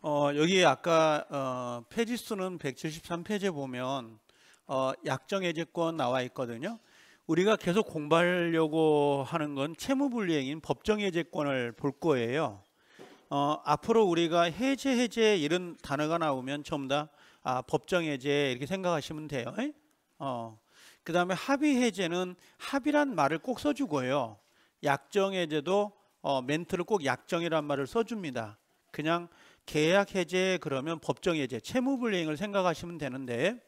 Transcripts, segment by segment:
어, 여기 아까 어, 페이지 수는 173페이지에 보면 어, 약정해제권 나와 있거든요. 우리가 계속 공부하려고 하는 건 채무불이행인 법정해제권을 볼 거예요. 어, 앞으로 우리가 해제, 해제 이런 단어가 나오면 전부 다 아, 법정해제 이렇게 생각하시면 돼요. 어. 그 다음에 합의해제는 합의란 말을 꼭 써주고요. 약정해제도 어, 멘트를 꼭 약정이란 말을 써줍니다. 그냥 계약 해제 그러면 법정 해제, 채무 불이행을 생각하시면 되는데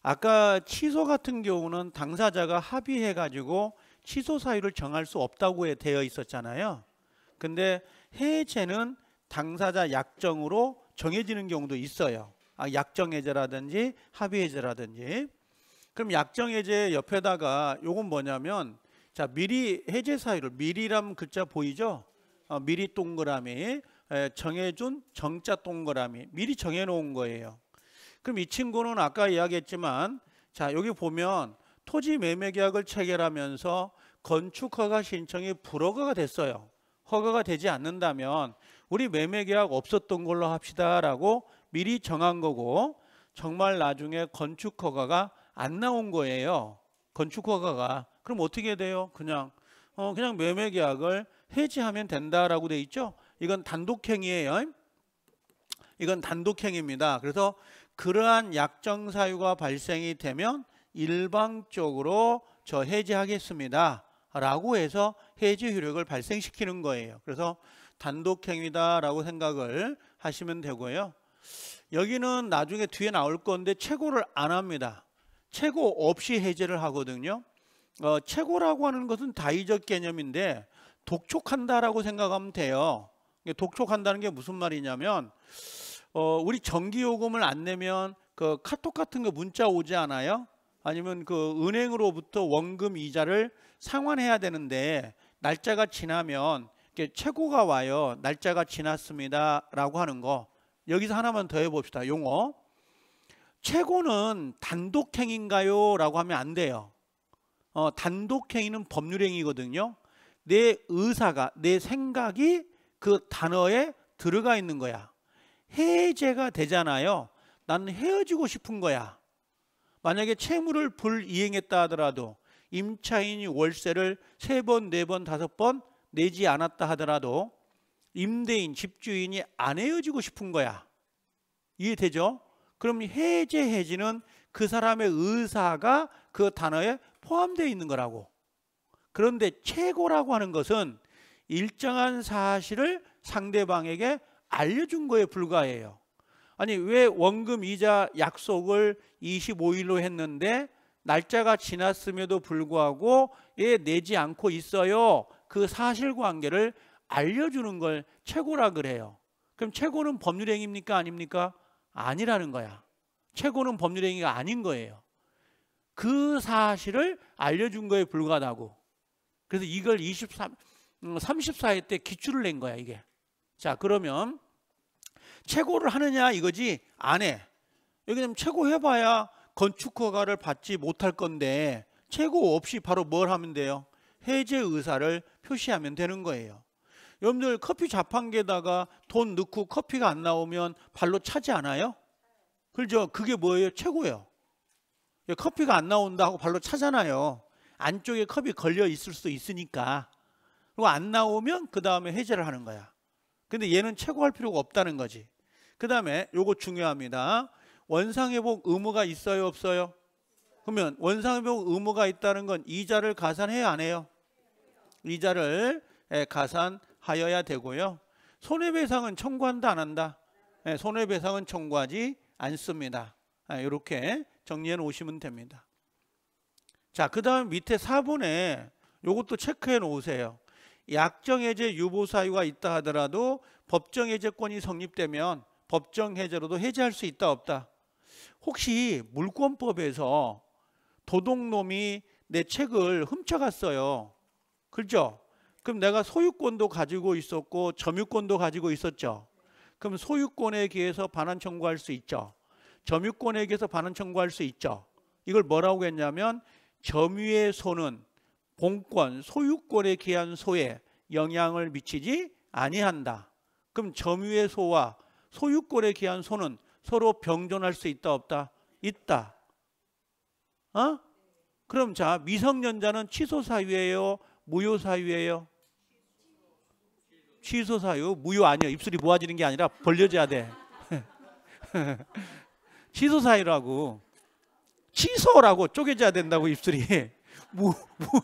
아까 취소 같은 경우는 당사자가 합의해 가지고 취소 사유를 정할 수 없다고 되어 있었잖아요. 근데 해제는 당사자 약정으로 정해지는 경우도 있어요. 아, 약정 해제라든지 합의 해제라든지. 그럼 약정 해제 옆에다가 요건 뭐냐면 자 미리 해제 사유를 미리라면 글자 보이죠? 어, 미리 동그라미 정해준 정자 동그라미 미리 정해놓은 거예요. 그럼 이 친구는 아까 이야기했지만 자 여기 보면 토지 매매 계약을 체결하면서 건축 허가 신청이 불허가가 됐어요. 허가가 되지 않는다면 우리 매매 계약 없었던 걸로 합시다라고 미리 정한 거고 정말 나중에 건축 허가가 안 나온 거예요. 건축 허가가 그럼 어떻게 돼요? 그냥 어 그냥 매매 계약을 해지하면 된다라고 돼 있죠. 이건 단독행위예요. 이건 단독행위입니다. 그래서 그러한 약정 사유가 발생이 되면 일방적으로 저 해제하겠습니다. 라고 해서 해제 효력을 발생시키는 거예요. 그래서 단독행위다라고 생각을 하시면 되고요. 여기는 나중에 뒤에 나올 건데 최고를 안 합니다. 최고 없이 해제를 하거든요. 어, 최고라고 하는 것은 다의적 개념인데 독촉한다라고 생각하면 돼요. 독촉한다는 게 무슨 말이냐면 어, 우리 전기 요금을 안 내면 그 카톡 같은 거 문자 오지 않아요? 아니면 그 은행으로부터 원금 이자를 상환해야 되는데 날짜가 지나면 이게 최고가 와요. 날짜가 지났습니다라고 하는 거. 여기서 하나만 더 해봅시다. 용어. 최고는 단독행인가요? 라고 하면 안 돼요. 어, 단독행위는 법률행위거든요. 내 의사가, 내 생각이 그 단어에 들어가 있는 거야. 해제가 되잖아요. 나는 헤어지고 싶은 거야. 만약에 채무를 불이행했다 하더라도 임차인이 월세를 3 번, 4 번, 5번 내지 않았다 하더라도 임대인, 집주인이 안 헤어지고 싶은 거야. 이해되죠? 그럼 해제, 해지는 그 사람의 의사가 그 단어에 포함되어 있는 거라고. 그런데 최고라고 하는 것은 일정한 사실을 상대방에게 알려준 거에 불과해요. 아니 왜 원금 이자 약속을 25일로 했는데 날짜가 지났음에도 불구하고 예 내지 않고 있어요. 그 사실관계를 알려주는 걸 최고라 그래요. 그럼 최고는 법률행위입니까 아닙니까? 아니라는 거야. 최고는 법률행위가 아닌 거예요. 그 사실을 알려준 거에 불과하다고. 그래서 이걸 23 34회 때 기출을 낸 거야 이게. 자 그러면 최고를 하느냐 이거지 안 해. 여기는 최고 해봐야 건축 허가를 받지 못할 건데 최고 없이 바로 뭘 하면 돼요? 해제 의사를 표시하면 되는 거예요. 여러분들 커피 자판기에다가 돈 넣고 커피가 안 나오면 발로 차지 않아요? 그죠? 그게 뭐예요? 최고예요. 커피가 안 나온다 고 발로 차잖아요. 안쪽에 컵이 걸려 있을 수 있으니까. 그리고 안 나오면 그 다음에 해제를 하는 거야. 근데 얘는 최고할 필요가 없다는 거지. 그 다음에 요거 중요합니다. 원상회복 의무가 있어요 없어요? 그러면 원상회복 의무가 있다는 건 이자를 가산해야 안 해요? 이자를 예, 가산하여야 되고요. 손해배상은 청구한다 안 한다? 예, 손해배상은 청구하지 않습니다. 이렇게 아, 정리해 놓으시면 됩니다. 자, 그 다음 밑에 4번에 요것도 체크해 놓으세요. 약정해제 유보 사유가 있다 하더라도 법정해제권이 성립되면 법정해제로도 해제할 수 있다 없다. 혹시 물권법에서 도둑놈이 내 책을 훔쳐갔어요. 그렇죠? 그럼 내가 소유권도 가지고 있었고 점유권도 가지고 있었죠. 그럼 소유권에 기해서 반환 청구할 수 있죠. 점유권에 기해서 반환 청구할 수 있죠. 이걸 뭐라고 했냐면 점유의 손은 공권, 소유권에 기한 소에 영향을 미치지 아니한다. 그럼 점유의 소와 소유권에 기한 소는 서로 병존할 수 있다 없다? 있다. 어? 그럼 자, 미성년자는 취소 사유예요, 무효 사유예요? 취소 사유, 무효 아니야. 입술이 모아지는 게 아니라 벌려져야 돼. 취소 사유라고. 취소라고 쪼개져야 된다고 입술이. 뭐, 뭐.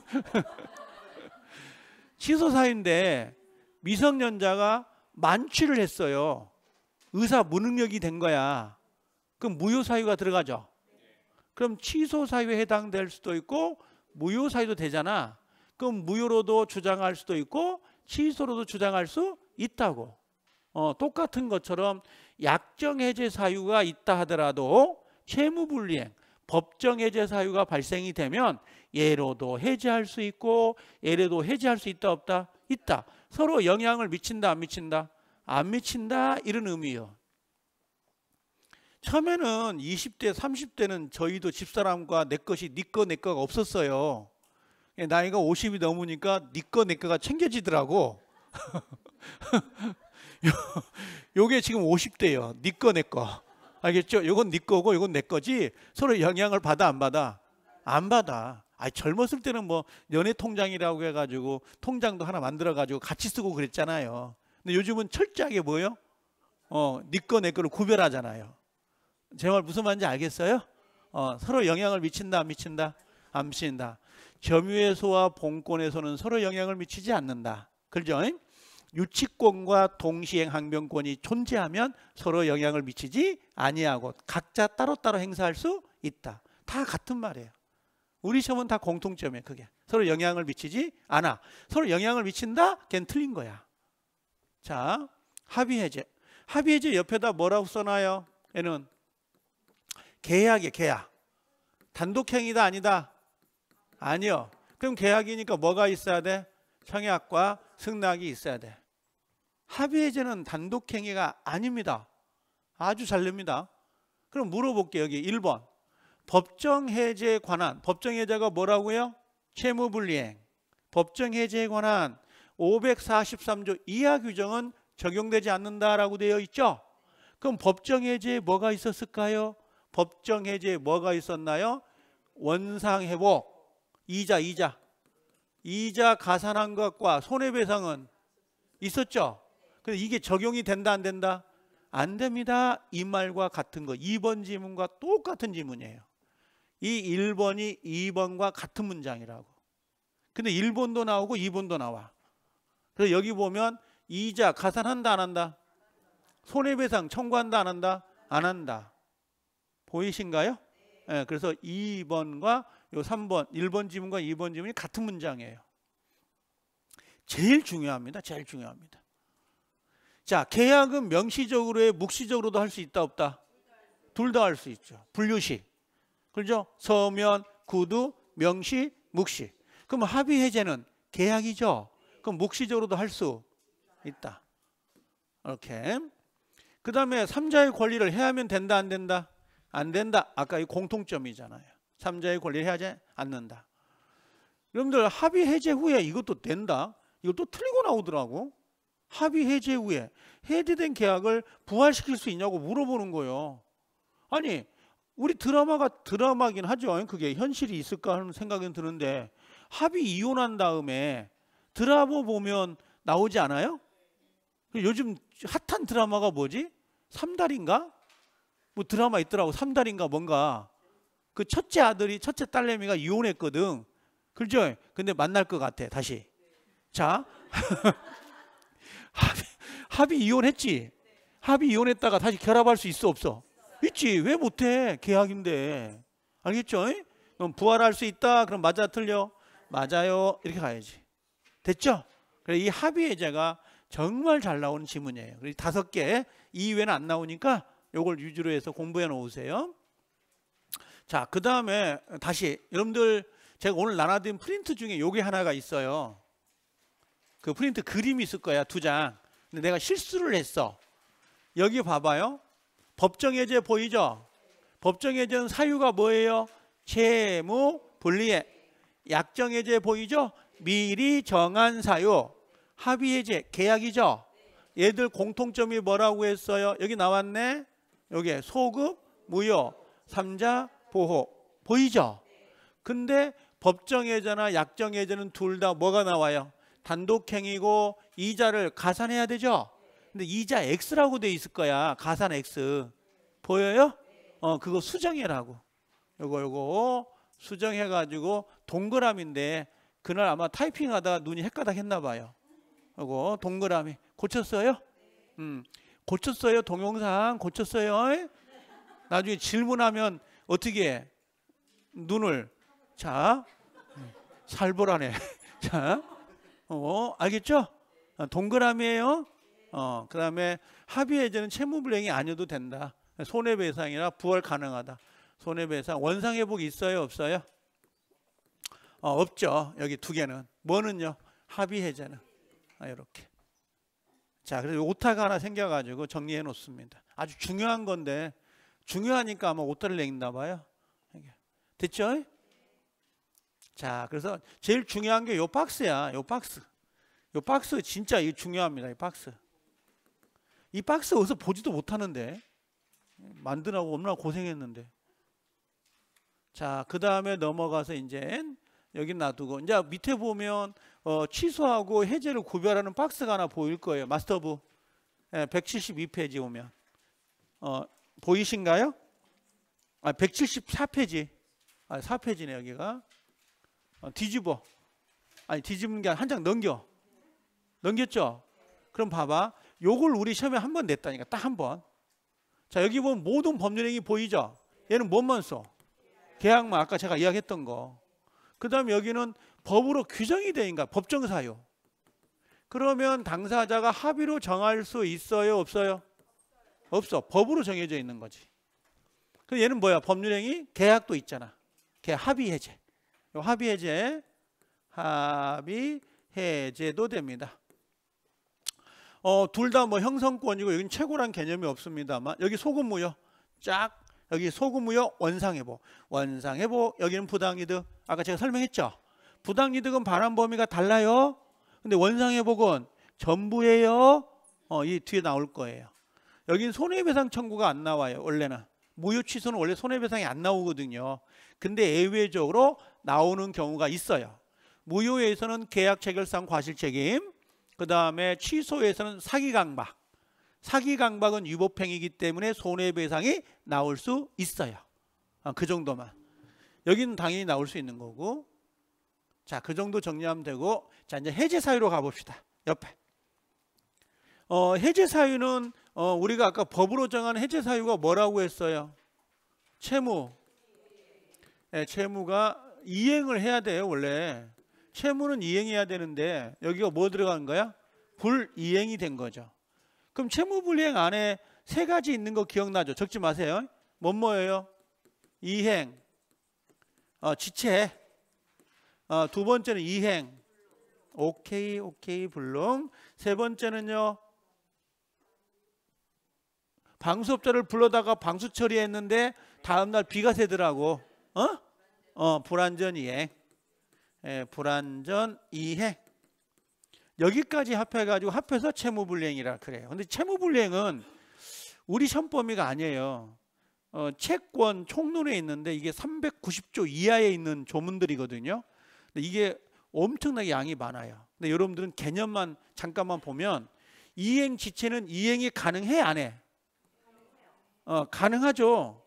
치소사인데 미성년자가 만취를 했어요. 의사 무능력이 된 거야. 그럼 무효사유가 들어가죠. 그럼 취소사유에 해당될 수도 있고 무효사유도 되잖아. 그럼 무효로도 주장할 수도 있고 취소로도 주장할 수 있다고. 어, 똑같은 것처럼 약정해제 사유가 있다 하더라도 채무불이행, 법정해제 사유가 발생이 되면 예로도 해제할 수 있고 예로도 해제할 수 있다 없다 있다. 서로 영향을 미친다 안 미친다 안 미친다 이런 의미요. 처음에는 20대 30대는 저희도 집사람과 내 것이 니거내 네 꺼가 없었어요. 예, 나이가 50이 넘으니까 니거내 네 꺼가 챙겨지더라고. 요게 지금 5 0대요 니거내 꺼 알겠죠? 이건네 거고 이건내 거지 서로 영향을 받아 안 받아? 안 받아. 아 젊었을 때는 뭐 연애 통장이라고 해가지고 통장도 하나 만들어가지고 같이 쓰고 그랬잖아요. 근데 요즘은 철저하게 뭐요? 어, 니거내 네 거를 구별하잖아요. 제 말 무슨 말인지 알겠어요? 어, 서로 영향을 미친다, 안 미친다, 안 미친다. 점유에서와 본권에서는 서로 영향을 미치지 않는다. 그죠? 유치권과 동시행 항변권이 존재하면 서로 영향을 미치지 아니하고 각자 따로따로 행사할 수 있다. 다 같은 말이에요. 우리 시험은 다공통점이에요 그게 서로 영향을 미치지 않아 서로 영향을 미친다? 걘 틀린 거야 자 합의해제 합의해제 옆에다 뭐라고 써놔요? 얘는 계약이야 계약 단독행위다 아니다 아니요 그럼 계약이니까 뭐가 있어야 돼? 청약과 승낙이 있어야 돼 합의해제는 단독행위가 아닙니다 아주 잘됩니다 그럼 물어볼게 요 여기 1번 법정 해제에 관한 법정 해제가 뭐라고요? 채무 불이행. 법정 해제에 관한 543조 이하 규정은 적용되지 않는다라고 되어 있죠. 그럼 법정 해제에 뭐가 있었을까요? 법정 해제에 뭐가 있었나요? 원상 회복, 이자 이자. 이자 가산한 것과 손해배상은 있었죠. 근데 이게 적용이 된다 안 된다? 안 됩니다. 이 말과 같은 거. 2번 지문과 똑같은 지문이에요. 이 1번이 2번과 같은 문장이라고. 근데 1번도 나오고 2번도 나와. 그래서 여기 보면 이자 가산한다 안 한다? 손해배상 청구한다 안 한다? 안 한다. 보이신가요? 네, 그래서 2번과 요 3번, 1번 지문과 2번 지문이 같은 문장이에요. 제일 중요합니다. 제일 중요합니다. 자, 계약은 명시적으로 해, 묵시적으로도 할 수 있다 없다? 둘 다 할 수 있죠. 분류식. 그죠? 렇 서면, 구두, 명시, 묵시. 그럼 합의 해제는 계약이죠. 그럼 묵시적으로도 할 수 있다. 이렇게. 그 다음에 삼자의 권리를 해하면 야 된다 안 된다? 안 된다. 아까 이 공통점이잖아요. 삼자의 권리를 해하지 않는다. 여러분들 합의 해제 후에 이것도 된다. 이것도 틀리고 나오더라고. 합의 해제 후에 해제된 계약을 부활시킬 수 있냐고 물어보는 거예요. 아니 우리 드라마가 드라마긴 하죠. 그게 현실이 있을까 하는 생각은 드는데 합의 이혼한 다음에 드라마 보면 나오지 않아요? 요즘 핫한 드라마가 뭐지? 삼달인가? 뭐 드라마 있더라고. 삼달인가 뭔가. 그 첫째 아들이 첫째 딸내미가 이혼했거든. 그죠? 근데 만날 것 같아. 다시. 자. 합의, 합의 이혼했지? 합의 이혼했다가 다시 결합할 수 있어 없어? 있지. 왜 못해? 계약인데. 알겠죠? 그럼 부활할 수 있다. 그럼 맞아 틀려? 맞아요. 이렇게 가야지. 됐죠? 그래 이 합의의 제가 정말 잘 나오는 지문이에요. 그래서 다섯 개 이외는 안 나오니까 이걸 유지로 해서 공부해 놓으세요. 자, 그 다음에 다시 여러분들 제가 오늘 나눠드린 프린트 중에 요게 하나가 있어요. 그 프린트 그림이 있을 거야 두 장. 근데 내가 실수를 했어. 여기 봐봐요. 법정해제 보이죠? 법정해제는 사유가 뭐예요? 채무 분리해. 약정해제 보이죠? 미리 정한 사유. 합의해제 계약이죠? 얘들 공통점이 뭐라고 했어요? 여기 나왔네. 여기 소급, 무효, 삼자, 보호. 보이죠? 근데 법정해제나 약정해제는 둘 다 뭐가 나와요? 단독행위고 이자를 가산해야 되죠? 근데 이자 X라고 돼 있을 거야. 가산 X. 보여요? 어, 그거 수정해라고. 요거 요거 수정해 가지고 동그라미인데 그날 아마 타이핑하다 눈이 헷가닥 했나 봐요. 요거 동그라미 고쳤어요? 음. 고쳤어요. 동영상 고쳤어요. 나중에 질문하면 어떻게 해? 눈을 자 음. 살벌하네. 자, 어 알겠죠? 아, 동그라미예요. 어, 그다음에 합의 해제는 채무 불행이 아니어도 된다. 손해 배상이라 부활 가능하다. 손해 배상 원상 회복이 있어요, 없어요? 어, 없죠. 여기 두 개는. 뭐는요? 합의 해제는. 아, 이렇게. 자, 그래서 오타가 하나 생겨 가지고 정리해 놓습니다. 아주 중요한 건데 중요하니까 아마 오타를 내긴다 봐요. 됐죠? 자, 그래서 제일 중요한 게 요 박스야. 요 박스. 요 박스 진짜 이 중요합니다. 이 박스. 이 박스 어디서 보지도 못하는데 만드라고 얼마나 고생했는데 자 그 다음에 넘어가서 이제 여기 놔두고 이제 밑에 보면 어, 취소하고 해제를 구별하는 박스가 하나 보일 거예요 마스터부 예, 172페이지 오면 어, 보이신가요? 아 174페이지 아 4페이지네 여기가 어, 뒤집어 아니 뒤집는 게 아니라 한장 넘겨 넘겼죠? 그럼 봐봐 요걸 우리 시험에 한 번 냈다니까 딱 한 번. 자 여기 보면 모든 법률행위 보이죠? 얘는 뭔만 써? 계약만 아까 제가 이야기했던 거. 그 다음 여기는 법으로 규정이 되니까 법정 사유. 그러면 당사자가 합의로 정할 수 있어요 없어요? 없어. 법으로 정해져 있는 거지. 그 얘는 뭐야? 법률행위 계약도 있잖아. 계 합의 해제. 합의 해제 합의 해제도 됩니다. 어, 둘 다 뭐 형성권이고 여기는 최고란 개념이 없습니다만 여기 소금무역 쫙 여기 소금무역 원상회복 원상회복 여기는 부당이득 아까 제가 설명했죠 부당이득은 반환 범위가 달라요 근데 원상회복은 전부예요 어, 이 뒤에 나올 거예요 여긴 손해배상 청구가 안 나와요 원래는 무효 취소는 원래 손해배상이 안 나오거든요 근데 예외적으로 나오는 경우가 있어요 무효에서는 계약 체결상 과실 책임 그 다음에 취소에서는 사기강박. 사기강박은 위법행위이기 때문에 손해배상이 나올 수 있어요. 아, 그 정도만. 여기는 당연히 나올 수 있는 거고. 자, 그 정도 정리하면 되고. 자, 이제 해제 사유로 가봅시다. 옆에. 어, 해제 사유는 어, 우리가 아까 법으로 정한 해제 사유가 뭐라고 했어요? 채무. 네, 채무가 이행을 해야 돼요, 원래. 채무는 이행해야 되는데 여기가 뭐 들어간 거야? 불이행이 된 거죠. 그럼 채무불이행 안에 세 가지 있는 거 기억나죠? 적지 마세요. 뭔 뭐 뭐예요? 이행, 어, 지체. 어, 두 번째는 이행. 오케이, 오케이, 불능. 세 번째는요. 방수업자를 불러다가 방수 처리했는데 다음날 비가 새더라고. 어? 어, 불완전 이행. 예, 불완전 이해 여기까지 합해가지고 합해서 채무불이행이라 그래요. 근데 채무불이행은 우리 현범위가 아니에요. 어, 채권 총론에 있는데 이게 390조 이하에 있는 조문들이거든요. 근데 이게 엄청나게 양이 많아요. 근데 여러분들은 개념만 잠깐만 보면 이행 지체는 이행이 가능해 안 해? 어, 가능하죠.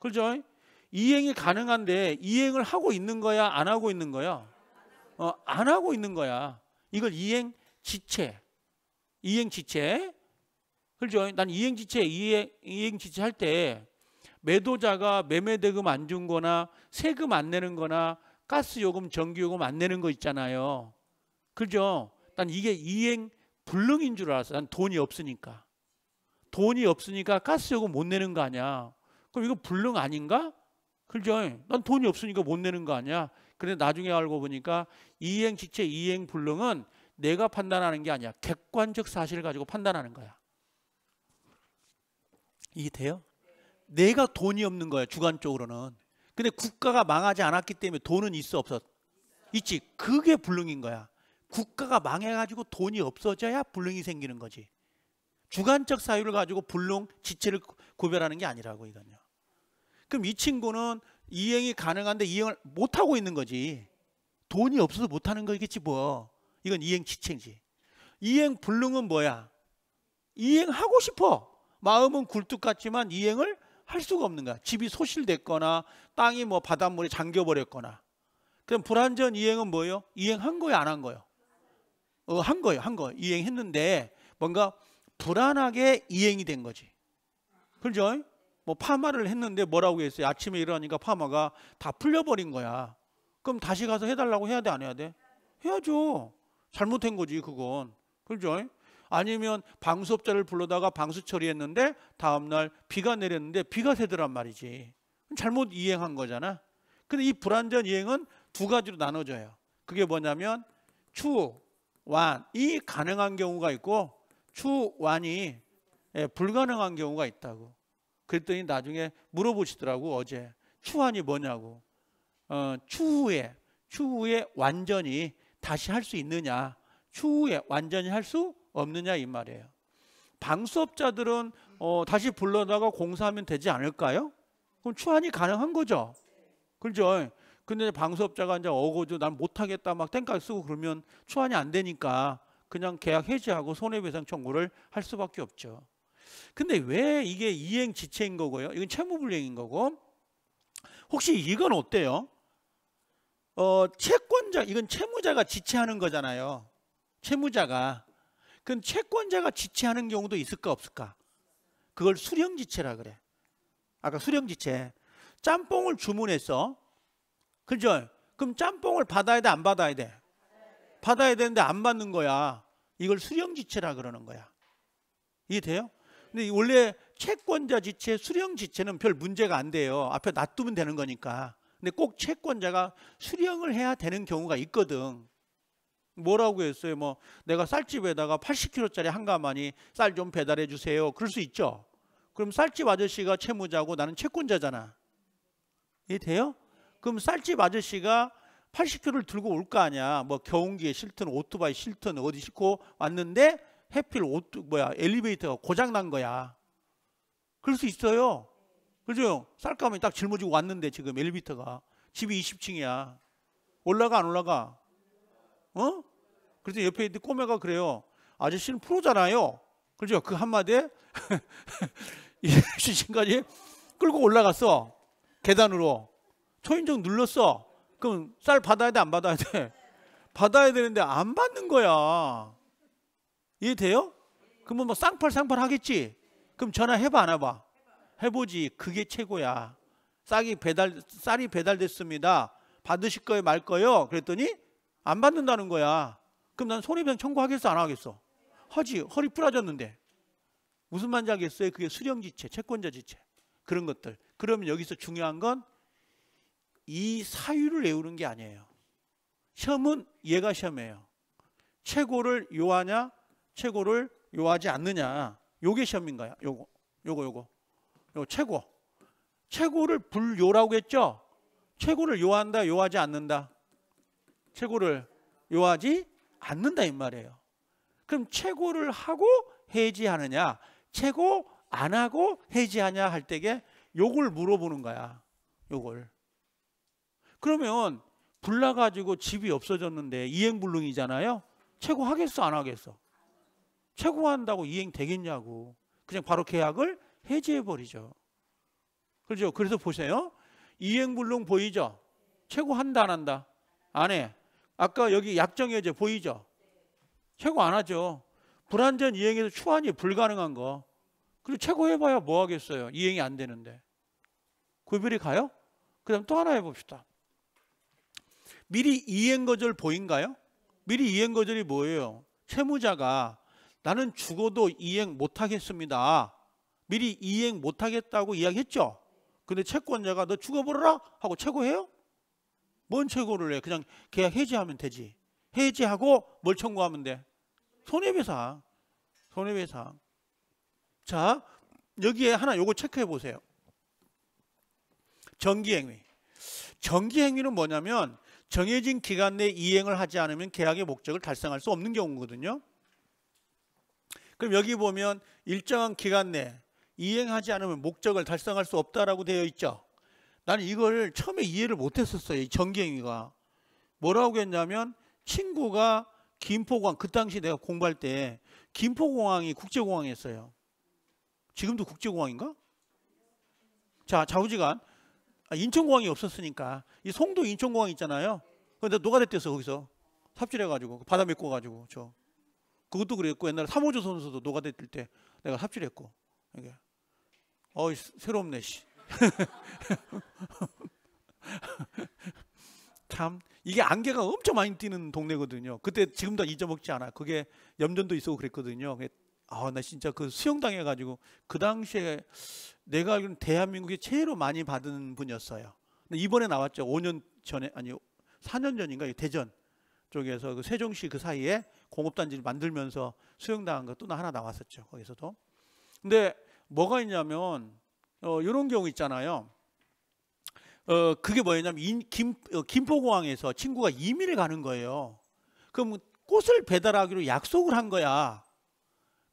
그죠? 렇 이행이 가능한데 이행을 하고 있는 거야 안 하고 있는 거야? 어, 안 하고 있는 거야. 이걸 이행 지체. 이행 지체. 그렇죠? 난 이행 지체 이행, 이행 지체 할 때 매도자가 매매 대금 안 준 거나 세금 안 내는 거나 가스 요금, 전기 요금 안 내는 거 있잖아요. 그죠? 난 이게 이행 불능인 줄 알았어. 난 돈이 없으니까. 돈이 없으니까 가스 요금 못 내는 거 아니야. 그럼 이거 불능 아닌가? 그죠? 난 돈이 없으니까 못 내는 거 아니야. 그런데 나중에 알고 보니까 이행 지체 이행 불능은 내가 판단하는 게 아니야. 객관적 사실을 가지고 판단하는 거야. 이게 돼요? 내가 돈이 없는 거야. 주관적으로는. 근데 국가가 망하지 않았기 때문에 돈은 있어 없어. 있지. 그게 불능인 거야. 국가가 망해가지고 돈이 없어져야 불능이 생기는 거지. 주관적 사유를 가지고 불능 지체를 구별하는 게 아니라고 이건요. 그럼 이 친구는 이행이 가능한데 이행을 못 하고 있는 거지. 돈이 없어서 못 하는 거겠지 뭐. 이건 이행 지체지. 이행 불능은 뭐야? 이행하고 싶어. 마음은 굴뚝 같지만 이행을 할 수가 없는 거야. 집이 소실됐거나 땅이 뭐 바닷물에 잠겨 버렸거나. 그럼 불완전 이행은 뭐예요? 이행한 거야안한 거예요? 어, 한 거예요, 한 거. 이행했는데 뭔가 불안하게 이행이 된 거지. 그죠? 렇뭐 파마를 했는데 뭐라고 했어요? 아침에 일어나니까 파마가 다 풀려버린 거야. 그럼 다시 가서 해달라고 해야 돼? 안 해야 돼? 해야죠. 잘못된 거지 그건. 그죠? 렇 아니면 방수업자를 불러다가 방수 처리했는데 다음날 비가 내렸는데 비가 새더란 말이지. 잘못 이행한 거잖아. 근데 이 불완전 이행은 두 가지로 나눠져요. 그게 뭐냐면 추완이 가능한 경우가 있고 추완이 예, 불가능한 경우가 있다고. 그랬더니 나중에 물어보시더라고 어제 추한이 뭐냐고 어, 추후에 추후에 완전히 다시 할 수 있느냐 추후에 완전히 할 수 없느냐 이 말이에요 방수업자들은 어, 다시 불러다가 공사하면 되지 않을까요? 그럼 추한이 가능한 거죠 그렇죠 근데 방수업자가 이제 어거죠 난 못하겠다 막 땡깡 쓰고 그러면 추한이 안 되니까 그냥 계약 해지하고 손해배상 청구를 할 수밖에 없죠 근데 왜 이게 이행 지체인 거고요? 이건 채무불이행인 거고. 혹시 이건 어때요? 어, 채권자 이건 채무자가 지체하는 거잖아요. 채무자가 그럼 채권자가 지체하는 경우도 있을까 없을까? 그걸 수령지체라 그래. 아까 수령지체. 짬뽕을 주문했어. 그죠? 그럼 짬뽕을 받아야 돼, 안 받아야 돼? 받아야 되는데 안 받는 거야. 이걸 수령지체라 그러는 거야. 이해돼요? 근데 원래 채권자 지체, 수령 지체는 별 문제가 안 돼요. 앞에 놔두면 되는 거니까. 근데 꼭 채권자가 수령을 해야 되는 경우가 있거든. 뭐라고 했어요? 뭐 내가 쌀집에다가 80kg짜리 한 가마니 쌀 좀 배달해 주세요. 그럴 수 있죠. 그럼 쌀집 아저씨가 채무자고 나는 채권자잖아. 이해 돼요? 그럼 쌀집 아저씨가 80kg를 들고 올 거 아니야. 뭐 경운기에 싫든 오토바이 싫든 어디 싣고 왔는데 해필 옷 뭐야 엘리베이터가 고장 난 거야. 그럴 수 있어요. 그죠? 쌀가면 딱 짊어지고 왔는데 지금 엘리베이터가 집이 20층이야. 올라가 안 올라가? 어? 그래서 옆에 있는 꼬매가 그래요. 아저씨는 프로잖아요. 그죠? 그 한마디에 시신까지 끌고 올라갔어. 계단으로. 초인종 눌렀어. 그럼 쌀 받아야 돼? 안 받아야 돼? 받아야 되는데 안 받는 거야. 이해돼요? 그러면 뭐 쌍팔쌍팔 하겠지? 그럼 전화해봐 안 해봐? 해보지. 그게 최고야. 싹이 배달, 쌀이 배달됐습니다. 받으실 거예요? 말 거예요? 그랬더니 안 받는다는 거야. 그럼 난 손해배상 청구하겠어? 안 하겠어? 하지. 허리 부러졌는데. 무슨 말인지 알겠어요? 그게 수령지체, 채권자지체. 그런 것들. 그러면 여기서 중요한 건 이 사유를 외우는 게 아니에요. 시험은 얘가 시험이에요. 최고를 요하냐? 최고를 요하지 않느냐. 요게 시험인가요? 요거. 요거 요거. 요 최고. 최고를 불요라고 했죠? 최고를 요한다, 요하지 않는다. 최고를 요하지 않는다 이 말이에요. 그럼 최고를 하고 해지하느냐, 최고 안 하고 해지하냐 할 때게 요걸 물어보는 거야. 요걸. 그러면 불나가지고 집이 없어졌는데 이행불능이잖아요. 최고 하겠어 안 하겠어? 최고한다고 이행되겠냐고. 그냥 바로 계약을 해지해버리죠. 그렇죠? 그래서 보세요. 이행불능 보이죠? 최고한다 안 한다? 안 해. 아까 여기 약정해제 보이죠? 최고 안 하죠. 불완전 이행에서 추한이 불가능한 거. 그리고 최고 해봐야 뭐 하겠어요. 이행이 안 되는데. 구별이 가요? 그 다음 또 하나 해봅시다. 미리 이행거절 보인가요? 미리 이행거절이 뭐예요? 채무자가 나는 죽어도 이행 못하겠습니다. 미리 이행 못하겠다고 이야기했죠. 근데 채권자가 너 죽어버려라 하고 최고해요? 뭔 최고를 해? 그냥 계약 해지하면 되지. 해지하고 뭘 청구하면 돼? 손해배상. 손해배상. 자, 여기에 하나 요거 체크해 보세요. 정기행위. 정기행위는 뭐냐면 정해진 기간 내 이행을 하지 않으면 계약의 목적을 달성할 수 없는 경우거든요. 그럼 여기 보면 일정한 기간 내 이행하지 않으면 목적을 달성할 수 없다라고 되어 있죠. 나는 이걸 처음에 이해를 못했었어요. 이 정경이가 뭐라고 했냐면 친구가 김포공항 그 당시 내가 공부할 때 김포공항이 국제공항이었어요. 지금도 국제공항인가? 자 좌우지간 아, 인천공항이 없었으니까 이 송도 인천공항 있잖아요. 근데 노가됐떼서 거기서 삽질해가지고 바다 메꿔가지고 저. 그것도 그랬고 옛날에 삼호조 선수도 노가다 뛸때 내가 삽질했고 이게 어이 새롭네 씨. 참 이게 안개가 엄청 많이 뛰는 동네거든요. 그때 지금도 잊어먹지 않아. 그게 염전도 있었고 그랬거든요. 아나 진짜 그 수영당해 가지고 그 당시에 내가 알기로는 대한민국이 최로 많이 받은 분이었어요. 이번에 나왔죠. 5년 전에 아니 4년 전인가 대전 쪽에서 그 세종시 그 사이에 공업단지를 만들면서 수용당한 것도 하나 나왔었죠. 거기서도. 근데 뭐가 있냐면 어, 이런 경우 있잖아요. 어, 그게 뭐였냐면 인, 김, 어, 김포공항에서 친구가 이민을 가는 거예요. 그럼 꽃을 배달하기로 약속을 한 거야.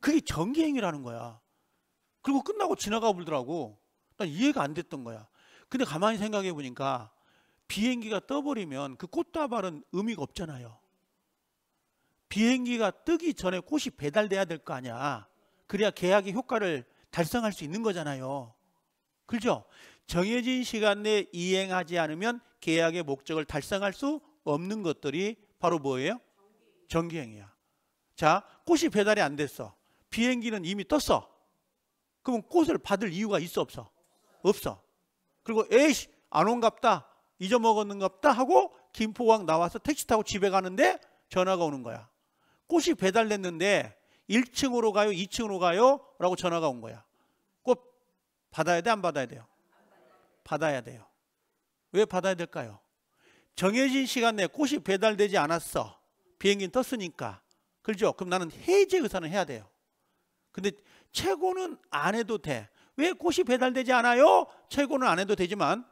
그게 정기행위라는 거야. 그리고 끝나고 지나가 불더라고. 난 이해가 안 됐던 거야. 근데 가만히 생각해 보니까 비행기가 떠버리면 그 꽃다발은 의미가 없잖아요. 비행기가 뜨기 전에 꽃이 배달돼야 될 거 아니야. 그래야 계약의 효과를 달성할 수 있는 거잖아요. 그죠? 정해진 시간 내에 이행하지 않으면 계약의 목적을 달성할 수 없는 것들이 바로 뭐예요? 정기행이야. 자, 꽃이 배달이 안 됐어. 비행기는 이미 떴어. 그럼 꽃을 받을 이유가 있어 없어? 없어. 그리고 에이씨 안 온갑다. 잊어먹었는가 없다 하고 김포항 공 나와서 택시 타고 집에 가는데 전화가 오는 거야. 꽃이 배달됐는데 1층으로 가요, 2층으로 가요? 라고 전화가 온 거야. 꽃 받아야 돼, 안 받아야 돼요? 받아야 돼요. 왜 받아야 될까요? 정해진 시간 내에 꽃이 배달되지 않았어. 비행기는 떴으니까. 그죠? 렇 그럼 나는 해제 의사는 해야 돼요. 근데 최고는 안 해도 돼. 왜 꽃이 배달되지 않아요? 최고는 안 해도 되지만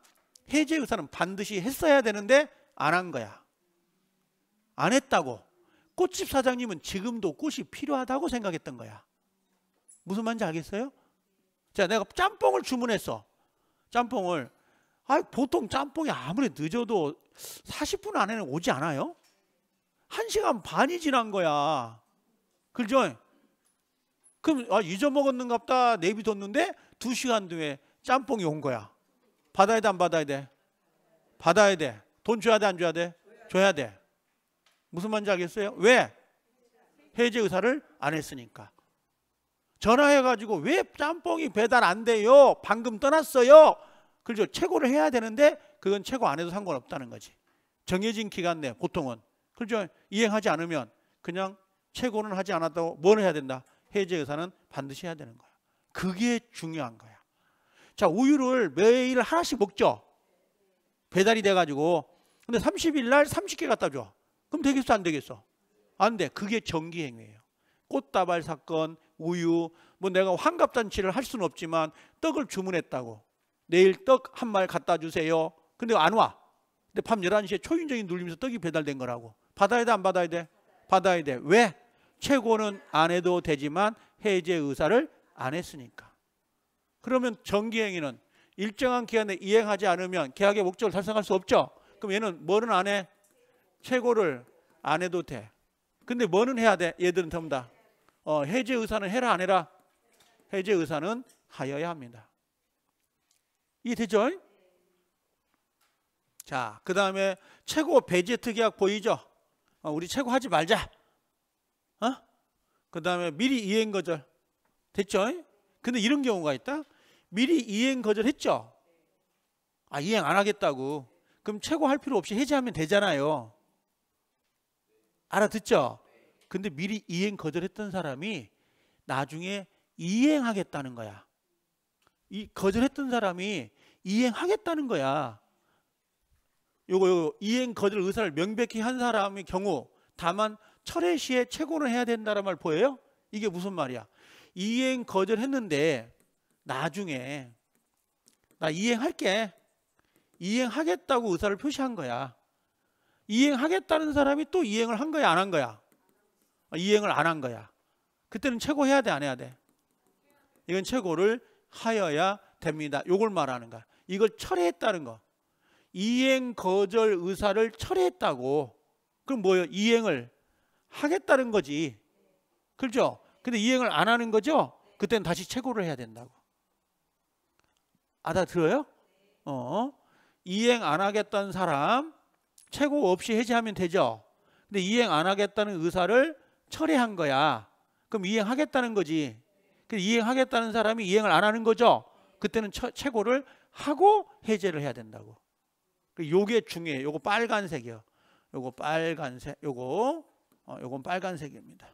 해제 의사는 반드시 했어야 되는데 안 한 거야. 안 했다고. 꽃집 사장님은 지금도 꽃이 필요하다고 생각했던 거야. 무슨 말인지 알겠어요? 자, 내가 짬뽕을 주문했어. 짬뽕을. 아, 보통 짬뽕이 아무리 늦어도 40분 안에는 오지 않아요? 1시간 반이 지난 거야. 그죠? 그럼 아, 잊어먹었는갑다 내비뒀는데 2시간 뒤에 짬뽕이 온 거야. 받아야 돼 안 받아야 돼? 받아야 돼. 돈 줘야 돼 안 줘야 돼? 줘야 돼. 무슨 말인지 알겠어요? 왜? 해제 의사를 안 했으니까. 전화해가지고 왜 짬뽕이 배달 안 돼요? 방금 떠났어요. 그죠 최고를 해야 되는데 그건 최고 안 해도 상관없다는 거지. 정해진 기간 내 보통은. 그죠 이행하지 않으면 그냥 최고는 하지 않았다고 뭘 해야 된다? 해제 의사는 반드시 해야 되는 거야. 그게 중요한 거야. 자, 우유를 매일 하나씩 먹죠. 배달이 돼 가지고. 근데 30일 날 30개 갖다 줘. 그럼 되겠어 안 되겠어? 안 돼. 그게 정기 행위예요. 꽃다발 사건, 우유, 뭐 내가 환갑 잔치를 할 수는 없지만 떡을 주문했다고. 내일 떡한 마리 갖다 주세요. 근데 안 와. 근데 밤 11시에 초인적인 눌리면서 떡이 배달된 거라고. 받아야 돼, 안 받아야 돼? 받아야 돼. 왜? 최고는 안 해도 되지만 해제 의사를 안 했으니까. 그러면 정기행위는 일정한 기한에 이행하지 않으면 계약의 목적을 달성할 수 없죠. 그럼 얘는 뭐는 안 해? 최고를 안 해도 돼. 근데 뭐는 해야 돼? 얘들은 전부 다. 어, 해제 의사는 해라 안 해라? 해제 의사는 하여야 합니다. 이해되죠? 자, 그 다음에 최고 베제트 약 보이죠? 어, 우리 최고 하지 말자. 어? 그 다음에 미리 이행 거절. 됐죠? 근데 이런 경우가 있다. 미리 이행 거절했죠. 아 이행 안 하겠다고. 그럼 최고할 필요 없이 해제하면 되잖아요. 알아듣죠? 근데 미리 이행 거절했던 사람이 나중에 이행하겠다는 거야. 이 거절했던 사람이 이행하겠다는 거야. 요거 요거 이행 거절 의사를 명백히 한 사람의 경우 다만 철회 시에 최고를 해야 된다는 말 보여요? 이게 무슨 말이야? 이행 거절했는데 나중에 나 이행할게. 이행하겠다고 의사를 표시한 거야. 이행하겠다는 사람이 또 이행을 한 거야, 안 한 거야? 아, 이행을 안 한 거야. 그때는 최고 해야 돼, 안 해야 돼? 이건 최고를 하여야 됩니다. 이걸 말하는 거야. 이걸 철회했다는 거. 이행 거절 의사를 철회했다고. 그럼 뭐예요? 이행을 하겠다는 거지. 그렇죠? 근데 이행을 안 하는 거죠? 그때는 다시 최고를 해야 된다고. 알아들어요? 어. 이행 안 하겠다는 사람 최고 없이 해지하면 되죠. 근데 이행 안 하겠다는 의사를 철회한 거야. 그럼 이행하겠다는 거지. 그래 이행하겠다는 사람이 이행을 안 하는 거죠. 그때는 처, 최고를 하고 해제를 해야 된다고. 그 요게 중요해요. 요거 빨간색이요. 요거 빨간색. 요거 어, 요건 빨간색입니다.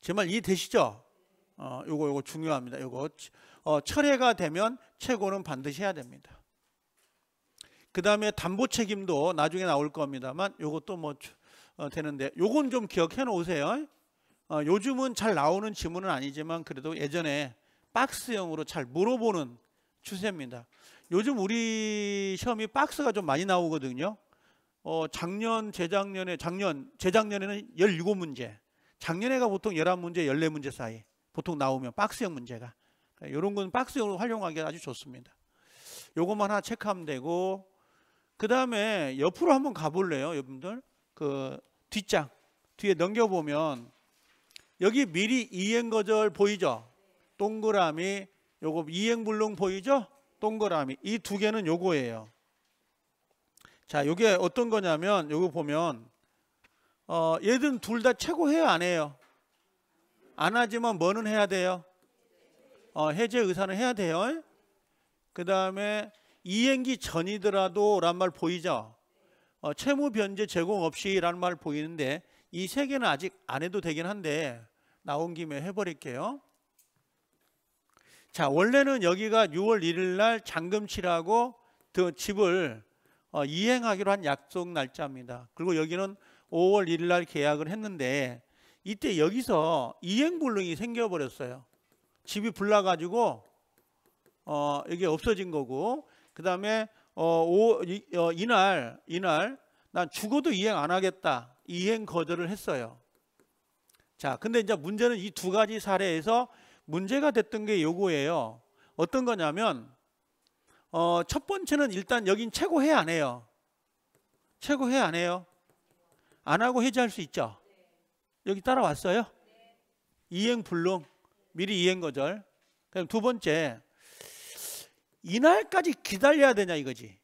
제 말 이해되시죠? 어, 요거 요거 중요합니다. 요거 어, 철회가 되면 최고는 반드시 해야 됩니다. 그 다음에 담보 책임도 나중에 나올 겁니다만 이것도 뭐 어, 되는데 요건 좀 기억해 놓으세요. 어, 요즘은 잘 나오는 지문은 아니지만 그래도 예전에 박스형으로 잘 물어보는 추세입니다. 요즘 우리 시험이 박스가 좀 많이 나오거든요. 어, 작년, 재작년에, 작년, 재작년에는 17문제, 작년에가 보통 11문제, 14문제 사이 보통 나오면 박스형 문제가. 이런 예, 건 박스용으로 활용하기 아주 좋습니다. 요것만 하나 체크하면 되고 그 다음에 옆으로 한번 가볼래요 여러분들 그 뒷장 뒤에 넘겨보면 여기 미리 이행거절 보이죠 동그라미 요거 이행불능 보이죠 동그라미 이 두 개는 요거예요 자 요게 어떤 거냐면 요거 보면 어 얘든 둘다 최고 해요 안 해요 안 하지만 뭐는 해야 돼요 어, 해제 의사는 해야 돼요. 그 다음에 이행기 전이더라도 라는 말 보이죠? 어, 채무 변제 제공 없이 라는 말 보이는데 이 세 개는 아직 안 해도 되긴 한데 나온 김에 해버릴게요. 자 원래는 여기가 6월 1일 날 잔금치라고 그 집을 어, 이행하기로 한 약속 날짜입니다. 그리고 여기는 5월 1일 날 계약을 했는데 이때 여기서 이행 불능이 생겨버렸어요. 집이 불나가지고 어, 이게 없어진 거고 그 다음에 어, 어, 이날 이날 난 죽어도 이행 안 하겠다 이행 거절을 했어요. 자, 근데 이제 문제는 이 두 가지 사례에서 문제가 됐던 게 요거예요. 어떤 거냐면 어, 첫 번째는 일단 여긴 최고해 안 해요. 최고해 안 해요. 안 하고 해지할 수 있죠. 여기 따라왔어요. 이행 불능. 미리 이행거절. 그럼 두 번째, 이날까지 기다려야 되냐 이거지.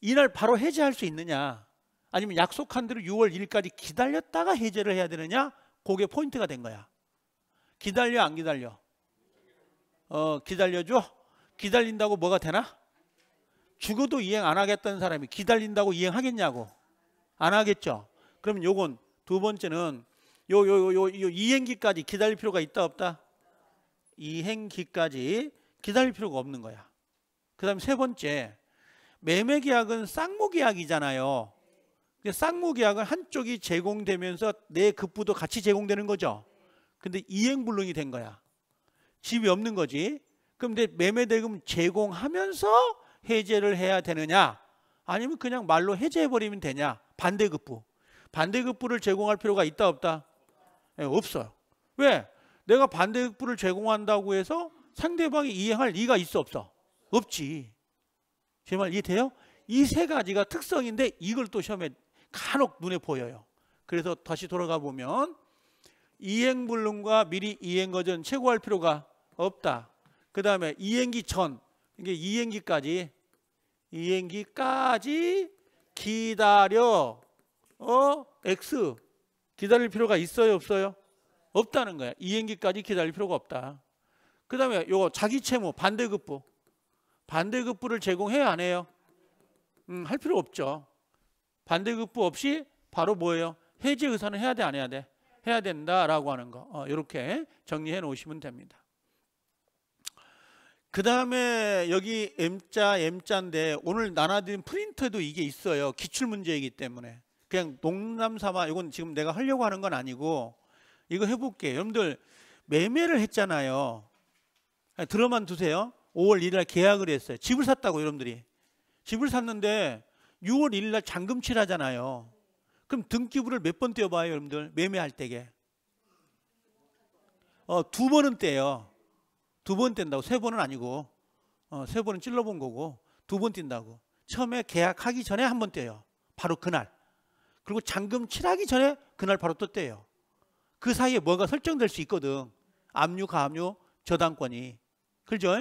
이날 바로 해제할 수 있느냐. 아니면 약속한 대로 6월 1일까지 기다렸다가 해제를 해야 되느냐. 그게 포인트가 된 거야. 기다려 안 기다려? 어 기다려줘? 기다린다고 뭐가 되나? 죽어도 이행 안 하겠다는 사람이 기다린다고 이행하겠냐고 안 하겠죠. 그럼 요건 두 번째는 요요요요 이행기까지 기다릴 필요가 있다 없다? 이행기까지 기다릴 필요가 없는 거야. 그다음 세 번째 매매 계약은 쌍무 계약이잖아요. 근데 쌍무 계약은 한쪽이 제공되면서 내 급부도 같이 제공되는 거죠. 근데 이행불능이 된 거야. 집이 없는 거지. 그럼 내 매매 대금 제공하면서 해제를 해야 되느냐? 아니면 그냥 말로 해제해 버리면 되냐? 반대급부. 반대급부를 제공할 필요가 있다 없다? 예, 없어요. 왜? 내가 반대급부를 제공한다고 해서 상대방이 이행할 리가 있어 없어? 없지. 제 말 이해돼요? 이 세 가지가 특성인데 이걸 또 시험에 간혹 눈에 보여요. 그래서 다시 돌아가 보면 이행불능과 미리 이행거 전 최고할 필요가 없다. 그 다음에 이행기 전, 이게 이행기까지, 이행기까지 기다려, 어, X. 기다릴 필요가 있어요, 없어요? 없다는 거야. 이행기까지 기다릴 필요가 없다. 그다음에 요거 자기 채무 반대급부. 반대급부를 제공해야 안 해요? 음, 할 필요 없죠. 반대급부 없이 바로 뭐예요? 해제 의사는 해야 돼, 안 해야 돼? 해야 된다라고 하는 거. 어, 이렇게 정리해 놓으시면 됩니다. 그 다음에 여기 M자, M자인데 오늘 나눠드린 프린터도 이게 있어요. 기출문제이기 때문에. 그냥 농담 삼아 이건 지금 내가 하려고 하는 건 아니고 이거 해볼게. 여러분들 매매를 했잖아요. 들어만 두세요. 5월 1일 날 계약을 했어요. 집을 샀다고 여러분들이. 집을 샀는데 6월 1일 날 잔금칠 하잖아요. 그럼 등기부를 몇 번 떼어봐요 여러분들 매매할 때게 어, 두 번은 떼요 두 번 뗀다고 세 번은 아니고 어, 세 번은 찔러본 거고 두 번 뗀다고 처음에 계약하기 전에 한 번 떼요 바로 그날 그리고 잔금 칠하기 전에 그날 바로 떴대요그 사이에 뭐가 설정될 수 있거든. 압류, 가압류, 저당권이. 그죠?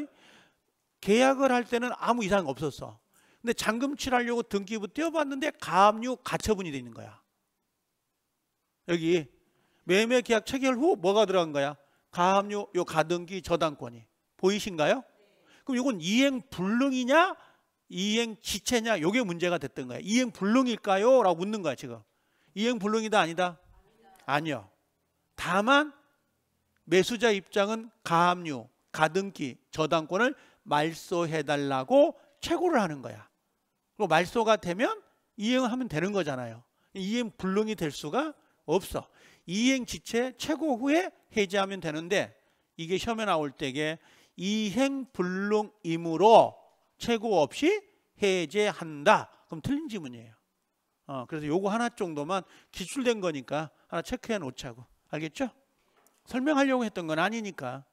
계약을 할 때는 아무 이상 없었어. 근데 잔금 칠하려고 등기부 떼어봤는데 가압류 가처분이 돼 있는 거야. 여기 매매 계약 체결 후 뭐가 들어간 거야? 가압류, 요 가등기 저당권이. 보이신가요? 그럼 이건 이행 불능이냐? 이행 지체냐 요게 문제가 됐던 거야. 이행 불능일까요? 라고 묻는 거야, 지금. 이행 불능이다 아니다? 아니요. 다만 매수자 입장은 가압류, 가등기, 저당권을 말소해 달라고 최고를 하는 거야. 그리고 말소가 되면 이행 하면 되는 거잖아요. 이행 불능이 될 수가 없어. 이행 지체 최고 후에 해제하면 되는데 이게 시험에 나올 때게 이행 불능이므로 최고 없이 해제한다. 그럼 틀린 지문이에요. 어, 그래서 요거 하나 정도만 기출된 거니까 하나 체크해 놓자고. 알겠죠? 설명하려고 했던 건 아니니까.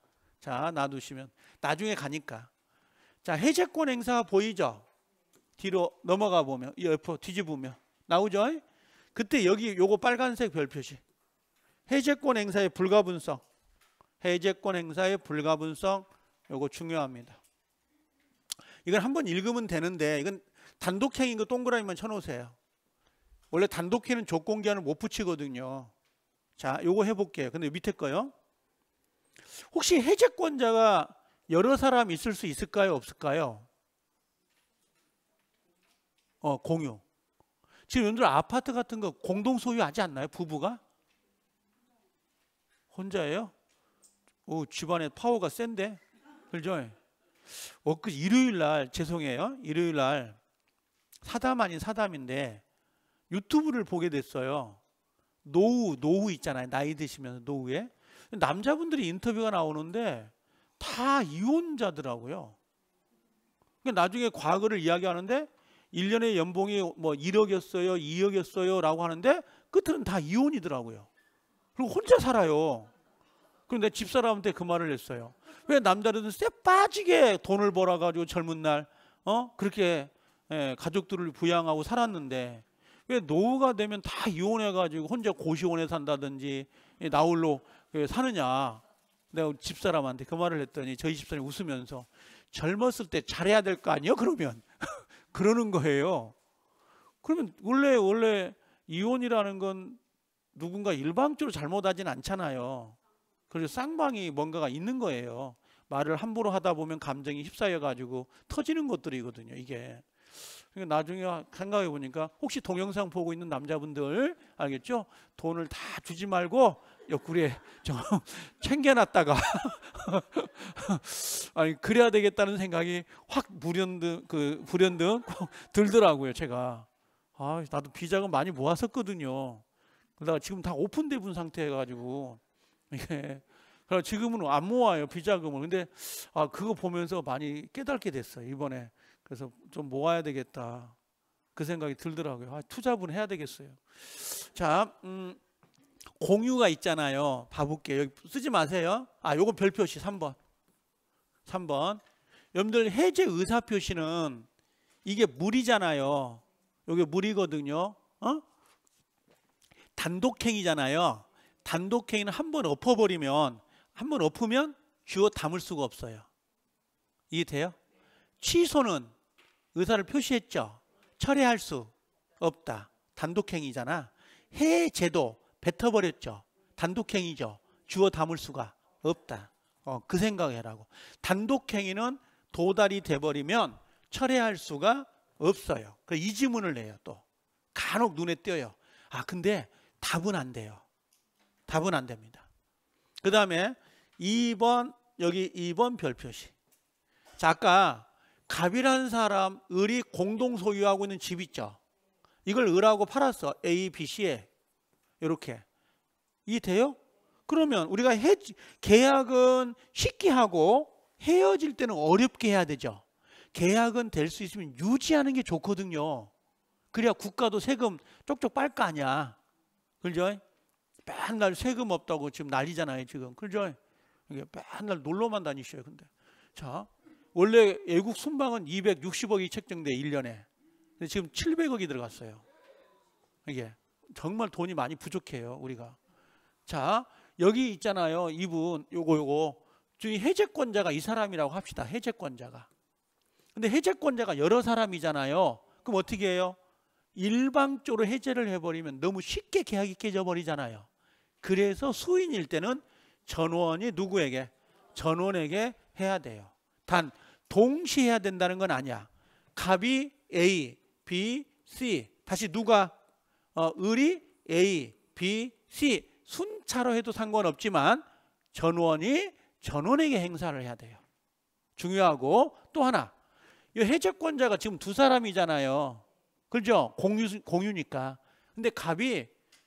자, 놔두시면. 나중에 가니까. 자, 해제권 행사 보이죠? 뒤로 넘어가 보면, 옆으로 뒤집으면. 나오죠? 그때 여기 요거 빨간색 별표시. 해제권 행사의 불가분성. 해제권 행사의 불가분성. 요거 중요합니다. 이걸 한번 읽으면 되는데 이건 단독행인 거 동그라미만 쳐놓으세요. 원래 단독행은 조건기한을 못 붙이거든요. 자, 요거 해볼게요. 근데 밑에 거요. 혹시 해제권자가 여러 사람 있을 수 있을까요? 없을까요? 어, 공유. 지금 여러분들 아파트 같은 거 공동 소유하지 않나요? 부부가? 혼자예요? 오, 집안에 파워가 센데? 그죠? 엊그 일요일 날 죄송해요. 일요일 날 사담 아닌 사담인데 유튜브를 보게 됐어요. 노후 노후 있잖아요. 나이 드시면 노후에 남자분들이 인터뷰가 나오는데 다 이혼자더라고요. 그 나중에 과거를 이야기하는데 1년의 연봉이 뭐 1억이었어요, 2억이었어요 라고 하는데 끝은 다 이혼이더라고요. 그리고 혼자 살아요. 그런데 집사람한테 그 말을 했어요. 왜 남자들은 쇠 빠지게 돈을 벌어가지고 젊은 날 어? 그렇게 예, 가족들을 부양하고 살았는데 왜 노후가 되면 다 이혼해가지고 혼자 고시원에 산다든지 예, 나홀로 예, 사느냐 내가 집사람한테 그 말을 했더니 저희 집사람이 웃으면서 젊었을 때 잘해야 될 거 아니에요 그러면 그러는 거예요 그러면 원래 원래 이혼이라는 건 누군가 일방적으로 잘못하진 않잖아요 그래서 쌍방이 뭔가가 있는 거예요. 말을 함부로 하다 보면 감정이 휩싸여 가지고 터지는 것들이거든요. 이게. 그러니까 나중에 생각해 보니까 혹시 동영상 보고 있는 남자분들 알겠죠? 돈을 다 주지 말고 옆구리에 좀 챙겨놨다가 아니 그래야 되겠다는 생각이 확 불현듯 그 불현듯 들더라고요 제가 아 나도 비자금 많이 모았었거든요 그러다가 지금 다 오픈돼 본 상태여가지고 예. 그럼 지금은 안 모아요 비자금을. 근데 아 그거 보면서 많이 깨닫게 됐어요 이번에. 그래서 좀 모아야 되겠다 그 생각이 들더라고요. 아, 투자분 해야 되겠어요. 자, 음, 공유가 있잖아요. 봐볼게 여기 쓰지 마세요. 아, 요거 별표시 3번. 3번. 여러분들 해제 의사 표시는 이게 물이잖아요. 요게 물이거든요. 어? 단독행위잖아요 단독행위는 한 번 엎어버리면 한 번 엎으면 주어 담을 수가 없어요. 이해돼요? 취소는 의사를 표시했죠. 철회할 수 없다. 단독행위잖아. 해 제도 뱉어버렸죠. 단독행위죠. 주어 담을 수가 없다. 어, 그 생각해라고. 단독행위는 도달이 돼버리면 철회할 수가 없어요. 그이 지문을 내요 또. 간혹 눈에 띄어요. 아 근데 답은 안 돼요. 답은 안 됩니다. 그 다음에 2번 여기 2번 별표시 자, 아까 갑이라는 사람 을이 공동 소유하고 있는 집 있죠. 이걸 을하고 팔았어. A, B, C에 이렇게 이 돼요? 그러면 우리가 해, 계약은 쉽게 하고 헤어질 때는 어렵게 해야 되죠. 계약은 될 수 있으면 유지하는 게 좋거든요. 그래야 국가도 세금 쪽쪽 빨거 아니야. 그죠? 맨날 세금 없다고 지금 난리잖아요, 지금. 그죠? 이게 맨날 놀러만 다니셔요, 근데. 자, 원래 애국 순방은 260억이 책정돼 1년에. 근데 지금 700억이 들어갔어요. 이게 정말 돈이 많이 부족해요, 우리가. 자, 여기 있잖아요. 이분 요거 요거 주위 해제권자가 이 사람이라고 합시다. 해제권자가. 근데 해제권자가 여러 사람이잖아요. 그럼 어떻게 해요? 일방적으로 해제를 해버리면 너무 쉽게 계약이 깨져버리잖아요. 그래서 수인일 때는 전원이 누구에게? 전원에게 해야 돼요. 단 동시 해야 된다는 건 아니야. 갑이 A, B, C 다시 누가 어, 을이 A, B, C 순차로 해도 상관없지만 전원이 전원에게 행사를 해야 돼요. 중요하고 또 하나 이 해적권자가 지금 두 사람이잖아요. 그죠? 공유, 공유니까. 근데 갑이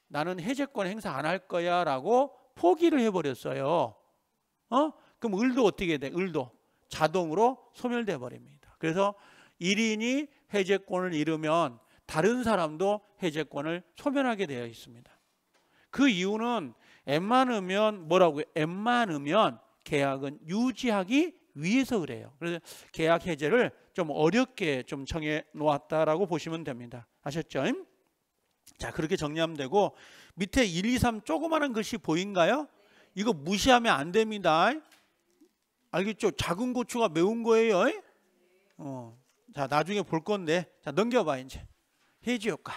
나는 해제권 행사 안 할 거야 라고 포기를 해버렸어요. 어? 그럼 을도 어떻게 돼? 을도 자동으로 소멸돼 버립니다. 그래서 1인이 해제권을 잃으면 다른 사람도 해제권을 소멸하게 되어 있습니다. 그 이유는 웬만하면 뭐라고요? 웬만하면 계약은 유지하기 위해서 그래요. 그래서 계약 해제를 좀 어렵게 좀 정해 놓았다라고 보시면 됩니다. 아셨죠? 자 그렇게 정리하면 되고 밑에 1, 2, 3 조그마한 글씨 보인가요? 이거 무시하면 안 됩니다. 알겠죠? 작은 고추가 매운 거예요. 어, 자 나중에 볼 건데 자 넘겨봐 이제 해지 효과.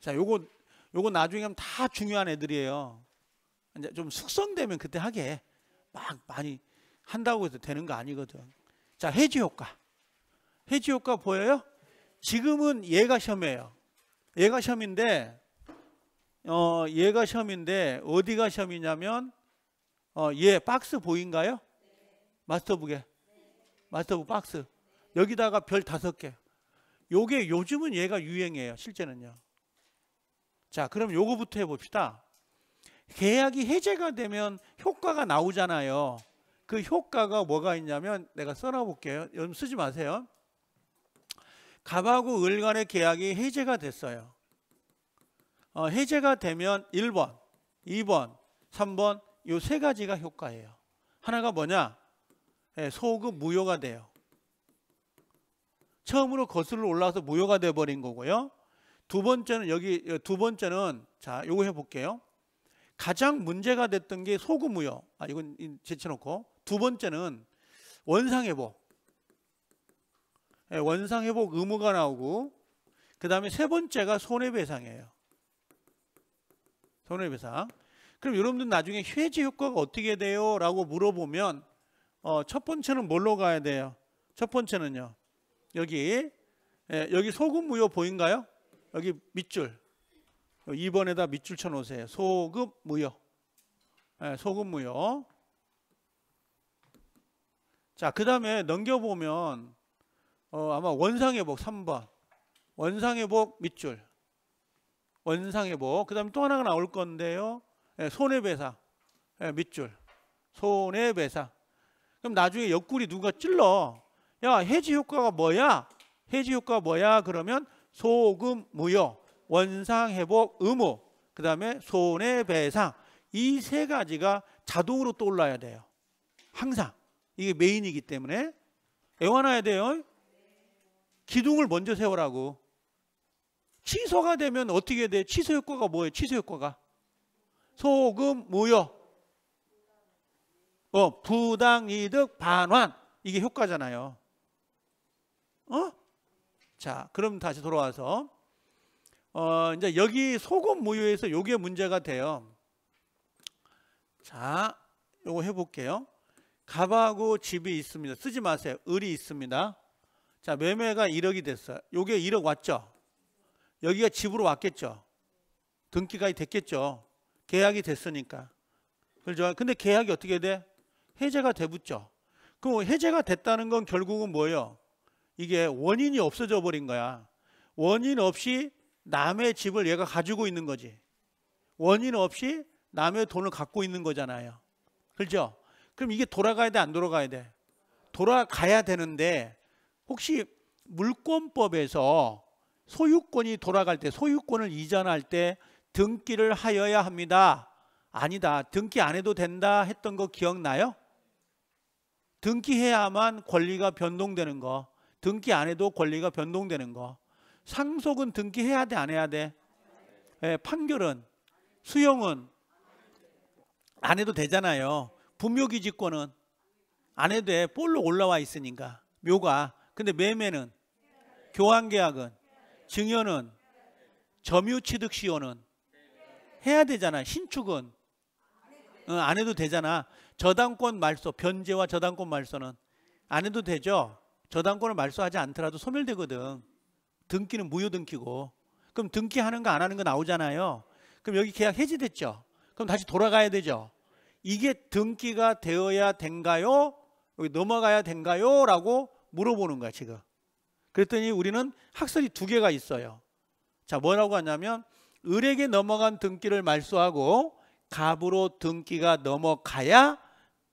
자 요거 요거 나중에 하면 다 중요한 애들이에요. 이제 좀 숙성되면 그때 하게 막 많이 한다고 해서 되는 거 아니거든. 자 해지 효과. 해지 효과 보여요? 지금은 얘가 셔매요. 얘가 시험인데 어 얘가 시험인데 어디가 시험이냐면 어 얘 박스 보인가요? 마스터북에 마스터북 박스 여기다가 별 다섯 개. 요게 요즘은 얘가 유행이에요. 실제는요. 자, 그럼 요거부터 해봅시다. 계약이 해제가 되면 효과가 나오잖아요. 그 효과가 뭐가 있냐면 내가 써놔볼게요. 여러분 쓰지 마세요. 갑하고 을 간의 계약이 해제가 됐어요. 어, 해제가 되면 1번, 2번, 3번 요 세 가지가 효과예요. 하나가 뭐냐? 예, 소급 무효가 돼요. 처음으로 거슬러 올라와서 무효가 돼 버린 거고요. 두 번째는 여기 어, 두 번째는 자, 요거 해 볼게요. 가장 문제가 됐던 게 소급 무효. 아, 이건 제쳐놓고 두 번째는 원상회복. 예, 원상 회복 의무가 나오고 그 다음에 세 번째가 손해배상이에요. 손해배상. 그럼 여러분들 나중에 해지 효과가 어떻게 돼요? 라고 물어보면 어, 첫 번째는 뭘로 가야 돼요? 첫 번째는요. 여기 예, 여기 소금 무효 보인가요? 여기 밑줄 2번에다 밑줄 쳐놓으세요. 소금 무효 예, 소금 무효 자그 다음에 넘겨보면 어, 아마 원상회복 3번. 원상회복 밑줄. 원상회복. 그 다음에 또 하나가 나올 건데요. 예, 손해배상. 예, 밑줄. 손해배상. 그럼 나중에 옆구리 누가 찔러. 야, 해지 효과가 뭐야? 해지 효과 뭐야? 그러면 소금 무효. 원상회복 의무. 그 다음에 손해배상. 이 세 가지가 자동으로 떠올라야 돼요. 항상. 이게 메인이기 때문에. 애완해야 돼요. 기둥을 먼저 세우라고. 취소가 되면 어떻게 돼? 취소 효과가 뭐예요? 취소 효과가 소금 무효. 어, 부당 이득 반환. 이게 효과잖아요. 어? 자, 그럼 다시 돌아와서 어, 이제 여기 소금 무효에서 요게 문제가 돼요. 자, 요거 해 볼게요. 가방하고 집이 있습니다. 쓰지 마세요. 을이 있습니다. 자, 매매가 1억이 됐어. 요게 1억 왔죠? 여기가 집으로 왔겠죠? 등기가 됐겠죠? 계약이 됐으니까. 그렇죠? 근데 계약이 어떻게 돼? 해제가 돼붙죠. 그럼 해제가 됐다는 건 결국은 뭐예요? 이게 원인이 없어져 버린 거야. 원인 없이 남의 집을 얘가 가지고 있는 거지. 원인 없이 남의 돈을 갖고 있는 거잖아요. 그렇죠? 그럼 이게 돌아가야 돼, 안 돌아가야 돼? 돌아가야 되는데 혹시 물권법에서 소유권이 돌아갈 때 소유권을 이전할 때 등기를 하여야 합니다. 아니다. 등기 안 해도 된다 했던 거 기억나요? 등기해야만 권리가 변동되는 거. 등기 안 해도 권리가 변동되는 거. 상속은 등기해야 돼, 안 해야 돼? 네, 판결은 수용은 안 해도 되잖아요. 분묘기지권은 안 해도 돼. 볼로 올라와 있으니까. 묘가 근데 매매는 교환계약은 증여는 점유취득시효는 해야 되잖아. 신축은 어, 안 해도 되잖아. 저당권 말소, 변제와 저당권 말소는 안 해도 되죠. 저당권을 말소하지 않더라도 소멸되거든. 등기는 무효등기고. 그럼 등기하는 거 안 하는 거 나오잖아요. 그럼 여기 계약 해지됐죠. 그럼 다시 돌아가야 되죠. 이게 등기가 되어야 된가요? 여기 넘어가야 된가요? 라고 물어보는 거야, 지금. 그랬더니 우리는 학설이 두 개가 있어요. 자, 뭐라고 하냐면 을에게 넘어간 등기를 말소하고 갑으로 등기가 넘어가야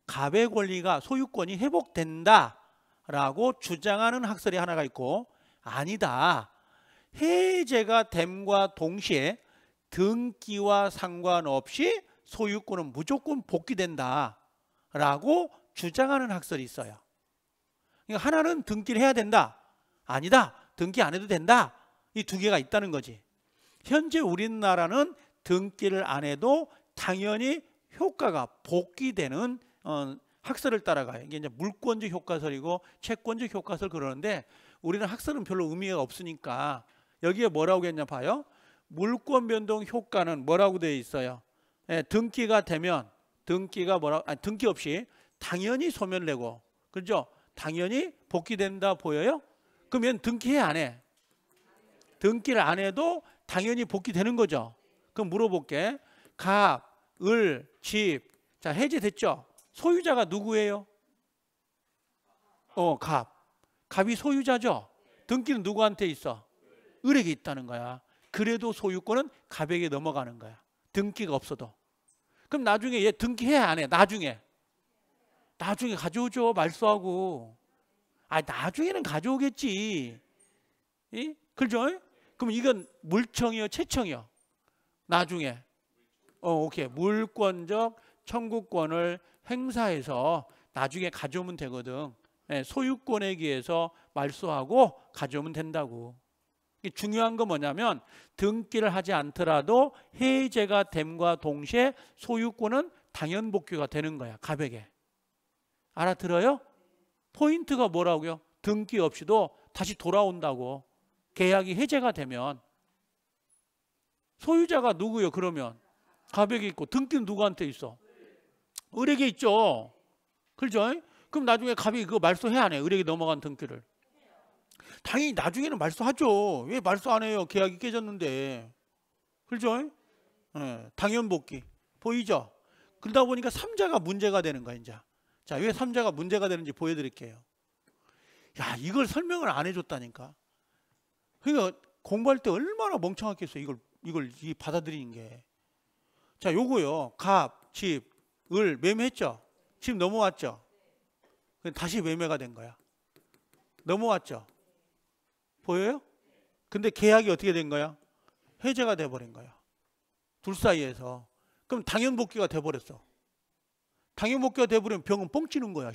갑의 권리가 소유권이 회복된다라고 주장하는 학설이 하나가 있고 아니다. 해제가 됨과 동시에 등기와 상관없이 소유권은 무조건 복귀된다라고 주장하는 학설이 있어요. 그러니까 하나는 등기를 해야 된다. 아니다. 등기 안 해도 된다. 이 두 개가 있다는 거지. 현재 우리나라는 등기를 안 해도 당연히 효과가 복귀되는 어, 학설을 따라가요. 이게 이제 물권적 효과설이고 채권적 효과설 그러는데 우리는 학설은 별로 의미가 없으니까 여기에 뭐라고 했냐 봐요. 물권 변동 효과는 뭐라고 되어 있어요. 예, 등기가 되면 등기가 뭐라 아니, 등기 없이 당연히 소멸되고 그죠? 렇 당연히 복귀된다 보여요? 그러면 등기해 안 해? 등기를 안 해도 당연히 복귀되는 거죠. 그럼 물어볼게. 갑, 을, 집. 자, 해제됐죠? 소유자가 누구예요? 어, 갑. 갑이 소유자죠? 등기는 누구한테 있어? 을에게 있다는 거야. 그래도 소유권은 갑에게 넘어가는 거야. 등기가 없어도. 그럼 나중에 얘 등기해 안 해? 나중에. 나중에 가져오죠. 말소하고. 아, 나중에는 가져오겠지. 이? 그죠? 그럼 이건 물청이요, 채청이요? 나중에. 어, 오케이. 물권적 청구권을 행사해서 나중에 가져오면 되거든. 예, 소유권에 의해서 말소하고 가져오면 된다고. 중요한 건 뭐냐면 등기를 하지 않더라도 해제가 됨과 동시에 소유권은 당연 복귀가 되는 거야, 가백게 알아들어요? 포인트가 뭐라고요? 등기 없이도 다시 돌아온다고. 계약이 해제가 되면 소유자가 누구요? 그러면 가벽이 있고 등기는 누구한테 있어? 의뢰에 있죠. 그죠? 그럼 나중에 갑이 그거 말소해 안 해? 의뢰에 넘어간 등기를. 당연히 나중에는 말소하죠. 왜 말소 안 해요? 계약이 깨졌는데. 그죠? 네, 예, 당연 복귀. 보이죠? 그러다 보니까 3자가 문제가 되는 거야, 이제. 자, 왜3자가 문제가 되는지 보여드릴게요. 야, 이걸 설명을 안 해줬다니까. 그러니까 공부할 때 얼마나 멍청하겠어요. 이걸, 이걸 받아들이는 게. 자, 요거요. 갑, 집, 을 매매했죠? 지금 넘어왔죠? 다시 매매가 된 거야. 넘어왔죠? 보여요? 근데 계약이 어떻게 된 거야? 해제가 돼버린 거야. 둘 사이에서. 그럼 당연 복귀가 돼버렸어. 당해먹기가 돼버리면 병은 뻥치는 거야.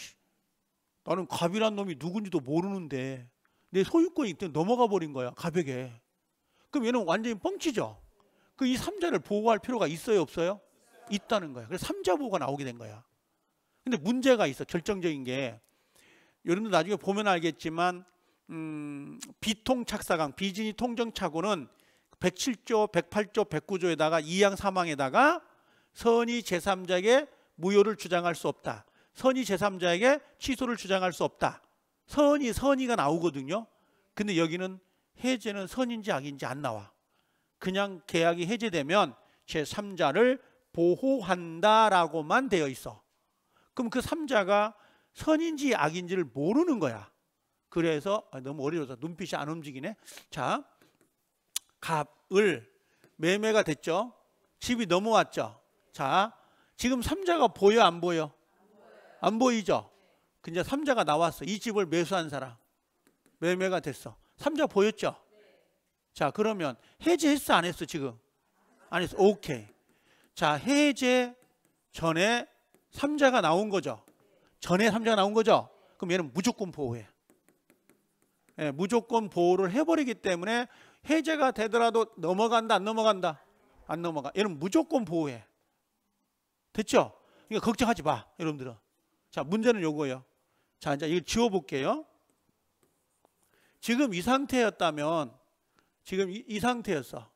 나는 갑이란 놈이 누군지도 모르는데 내 소유권이 그냥 넘어가 버린 거야. 가에게 그럼 얘는 완전히 뻥치죠. 그 이 삼자를 보호할 필요가 있어요 없어요? 있다는 거야. 그래서 삼자 보호가 나오게 된 거야. 근데 문제가 있어. 결정적인 게 여러분들 나중에 보면 알겠지만 음, 비통착사강 비진이 통정착오는 107조, 108조, 109조에다가 이양 사망에다가 선의 제3자에게 무효를 주장할 수 없다. 선의 제3자에게 취소를 주장할 수 없다. 선의 선의가 나오거든요. 근데 여기는 해제는 선인지 악인지 안 나와. 그냥 계약이 해제되면 제3자를 보호한다라고만 되어 있어. 그럼 그 3자가 선인지 악인지를 모르는 거야. 그래서 아, 너무 어려워서 눈빛이 안 움직이네. 자, 갑을 매매가 됐죠. 집이 넘어왔죠. 자, 지금 3자가 보여 안 보여? 안 보이죠? 근데 3자가 나왔어. 이 집을 매수한 사람. 매매가 됐어. 3자 보였죠? 자, 그러면 해제했어 안 했어 지금? 안 했어. 오케이. 자, 해제 전에 3자가 나온 거죠. 전에 3자가 나온 거죠. 그럼 얘는 무조건 보호해. 예, 무조건 보호를 해버리기 때문에 해제가 되더라도 넘어간다 안 넘어간다? 안 넘어가. 얘는 무조건 보호해. 됐죠? 그러니까 걱정하지 마, 여러분들은. 자, 문제는 요거예요. 자, 이제 이걸 지워볼게요. 지금 이 상태였다면, 지금 이, 이 상태였어.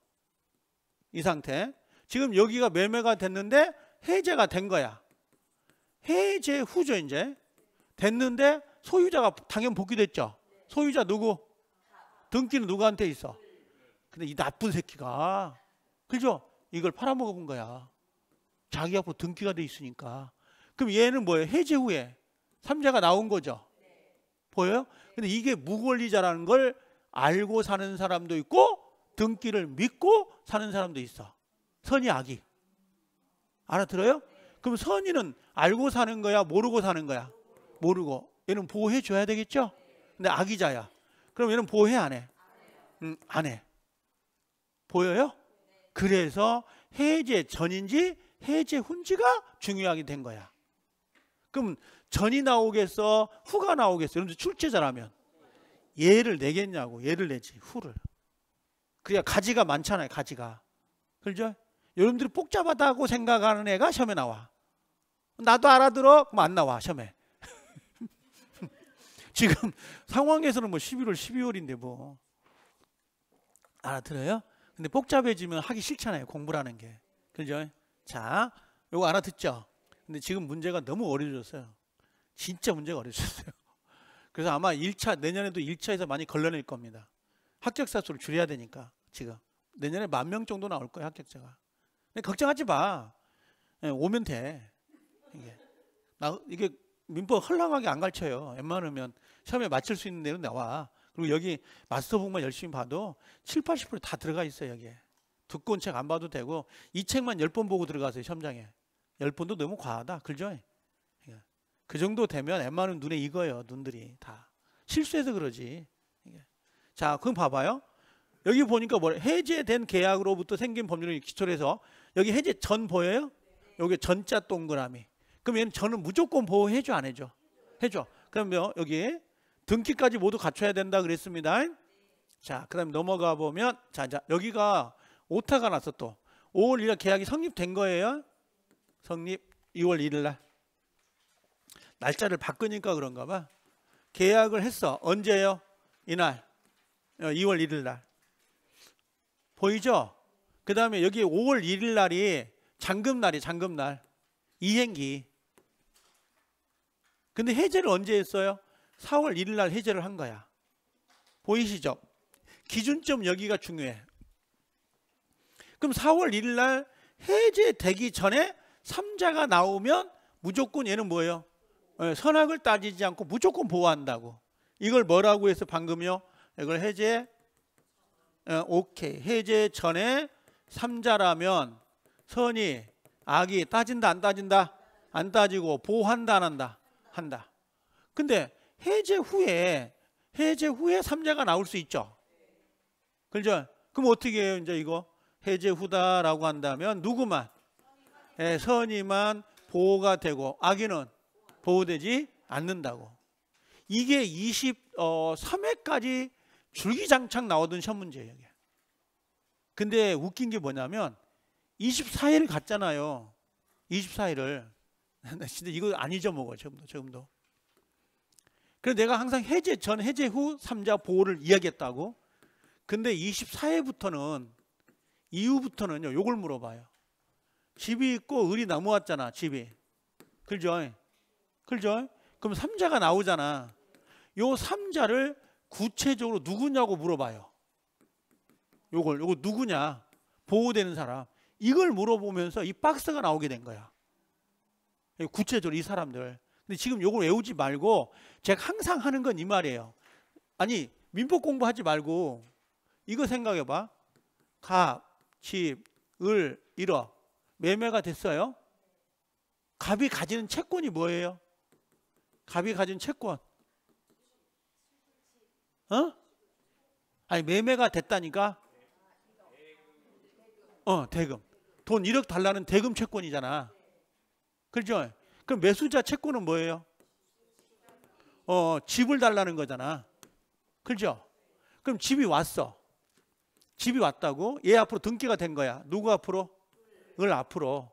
이 상태. 지금 여기가 매매가 됐는데 해제가 된 거야. 해제 후죠, 이제. 됐는데 소유자가 당연 복귀됐죠. 소유자 누구? 등기는 누구한테 있어? 근데 이 나쁜 새끼가, 그죠? 이걸 팔아먹어본 거야. 자기 앞으로 등기가 돼 있으니까. 그럼 얘는 뭐예요? 해제 후에 삼자가 나온 거죠. 보여요? 근데 이게 무권리자라는 걸 알고 사는 사람도 있고 등기를 믿고 사는 사람도 있어. 선이 악이. 알아들어요? 그럼 선의는 알고 사는 거야, 모르고 사는 거야? 모르고. 얘는 보호해 줘야 되겠죠? 근데 악의자야. 그럼 얘는 보호해 안 해? 음, 안 해. 보여요? 그래서 해제 전인지 해제 훈지가 중요하게 된 거야. 그럼 전이 나오겠어? 후가 나오겠어? 여러분 출제자라면 예를 내겠냐고 예를 내지 후를. 그래야 가지가 많잖아요 가지가. 그죠? 여러분들이 복잡하다고 생각하는 애가 시험에 나와. 나도 알아들어? 그럼 안 나와 시험에. 지금 상황에서는 뭐 11월 12월인데 뭐 알아들어요? 근데 복잡해지면 하기 싫잖아요 공부라는 게. 그죠? 자, 이거 알아듣죠? 근데 지금 문제가 너무 어려워졌어요. 진짜 문제가 어려워졌어요. 그래서 아마 1차, 내년에도 1차에서 많이 걸러낼 겁니다. 합격자 수를 줄여야 되니까, 지금. 내년에 만 명 정도 나올 거예요, 합격자가. 근데 걱정하지 마. 예, 오면 돼. 이게. 나, 이게 민법 헐렁하게 안 가르쳐요. 웬만하면 시험에 맞출 수 있는 내용 나와. 그리고 여기 마스터북만 열심히 봐도 7, 80%다 들어가 있어요, 여기에. 듣고 온책안 봐도 되고 이 책만 열 번 보고 들어가세요. 시험장에. 열번도 너무 과하다. 그죠? 그러니까 그 정도 되면 엠마는 눈에 익어요. 눈들이 다. 실수해서 그러지. 그러니까. 자, 그럼 봐봐요. 여기 보니까 뭐 해제된 계약으로부터 생긴 법률을 기초로 해서 여기 해제 전 보여요? 네. 여기 전자 동그라미. 그럼 얘는 저는 무조건 보호해줘 안 해줘? 해줘. 그러면 뭐 여기 등기까지 모두 갖춰야 된다 그랬습니다. 네. 자, 그다음 넘어가 보면 자, 자 여기가 오타가 났어 또 5월 1일 계약이 성립된 거예요. 성립 2월 1일 날. 날짜를 바꾸니까 그런가 봐. 계약을 했어. 언제요? 이날. 2월 어, 1일 날. 보이죠? 그 다음에 여기 5월 1일 날이 잔금날이 잔금날. 이행기. 근데 해제를 언제 했어요? 4월 1일 날 해제를 한 거야. 보이시죠? 기준점 여기가 중요해. 그럼 4월 1일 날 해제되기 전에 3자가 나오면 무조건 얘는 뭐예요? 예, 선악을 따지지 않고 무조건 보호한다고. 이걸 뭐라고 해서 방금요? 이걸 해제 예, 오케이. 해제 전에 3자라면 선이 악이 따진다 안 따진다? 안 따지고 보호한다 안 한다? 한다. 근데 해제 후에 해제 후에 3자가 나올 수 있죠. 그죠? 그럼 어떻게 해요, 이제 이거? 해제 후다라고 한다면 누구만 예, 선이만 보호가 되고 악인은 보호되지 않는다고. 이게 23회까지 어, 줄기장창 나오던 시험 문제예요. 이게. 근데 웃긴 게 뭐냐면 24회를 갔잖아요. 24회를. 근데 이거 안 잊어먹어 지금도 지금도. 그래서 내가 항상 해제 전 해제 후 삼자 보호를 이야기했다고. 근데 24회부터는 이후부터는요. 요걸 물어봐요. 집이 있고 을이 나무왔잖아. 집이. 그죠? 그죠? 그럼 3자가 나오잖아. 요3자를 구체적으로 누구냐고 물어봐요. 요걸 요거 누구냐? 보호되는 사람. 이걸 물어보면서 이 박스가 나오게 된 거야. 구체적으로 이 사람들. 근데 지금 요걸 외우지 말고 제가 항상 하는 건 이 말이에요. 아니 민법 공부하지 말고 이거 생각해봐. 갑, 집, 을 잃어 매매가 됐어요. 갑이 가지는 채권이 뭐예요? 갑이 가진 채권. 어? 아니 매매가 됐다니까. 어 대금. 돈 1억 달라는 대금 채권이잖아. 그죠? 그럼 매수자 채권은 뭐예요? 어 집을 달라는 거잖아. 그죠? 그럼 집이 왔어. 집이 왔다고? 얘 앞으로 등기가 된 거야. 누구 앞으로? 을 앞으로.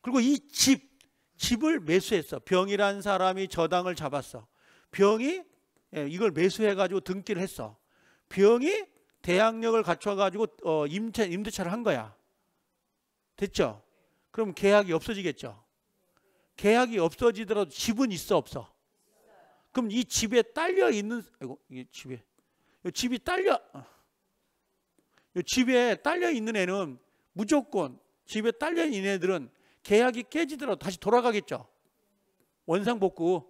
그리고 이 집, 집을 매수했어. 병이란 사람이 저당을 잡았어. 병이 예, 이걸 매수해가지고 등기를 했어. 병이 대항력을 갖춰가지고 어, 임차, 임대차를 한 거야. 됐죠? 그럼 계약이 없어지겠죠? 계약이 없어지더라도 집은 있어 없어? 그럼 이 집에 딸려 있는, 아이고, 이 집에, 이 집이 딸려, 어. 집에 딸려 있는 애는 무조건 집에 딸려 있는 애들은 계약이 깨지더라도 다시 돌아가겠죠. 원상복구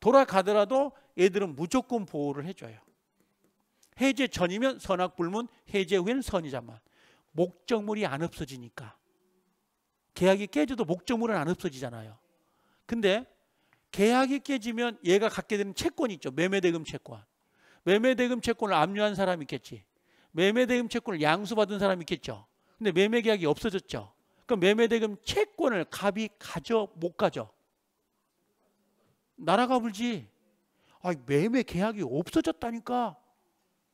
돌아가더라도 애들은 무조건 보호를 해줘요. 해제 전이면 선악불문, 해제 후엔 선이자만. 목적물이 안 없어지니까. 계약이 깨져도 목적물은 안 없어지잖아요. 근데 계약이 깨지면 얘가 갖게 되는 채권이 있죠. 매매대금 채권. 매매대금 채권을 압류한 사람이 있겠지. 매매대금 채권을 양수받은 사람이 있겠죠. 근데 매매 계약이 없어졌죠. 그럼 매매대금 채권을 갑이 가져 못 가져? 나라가 불지. 아, 매매 계약이 없어졌다니까.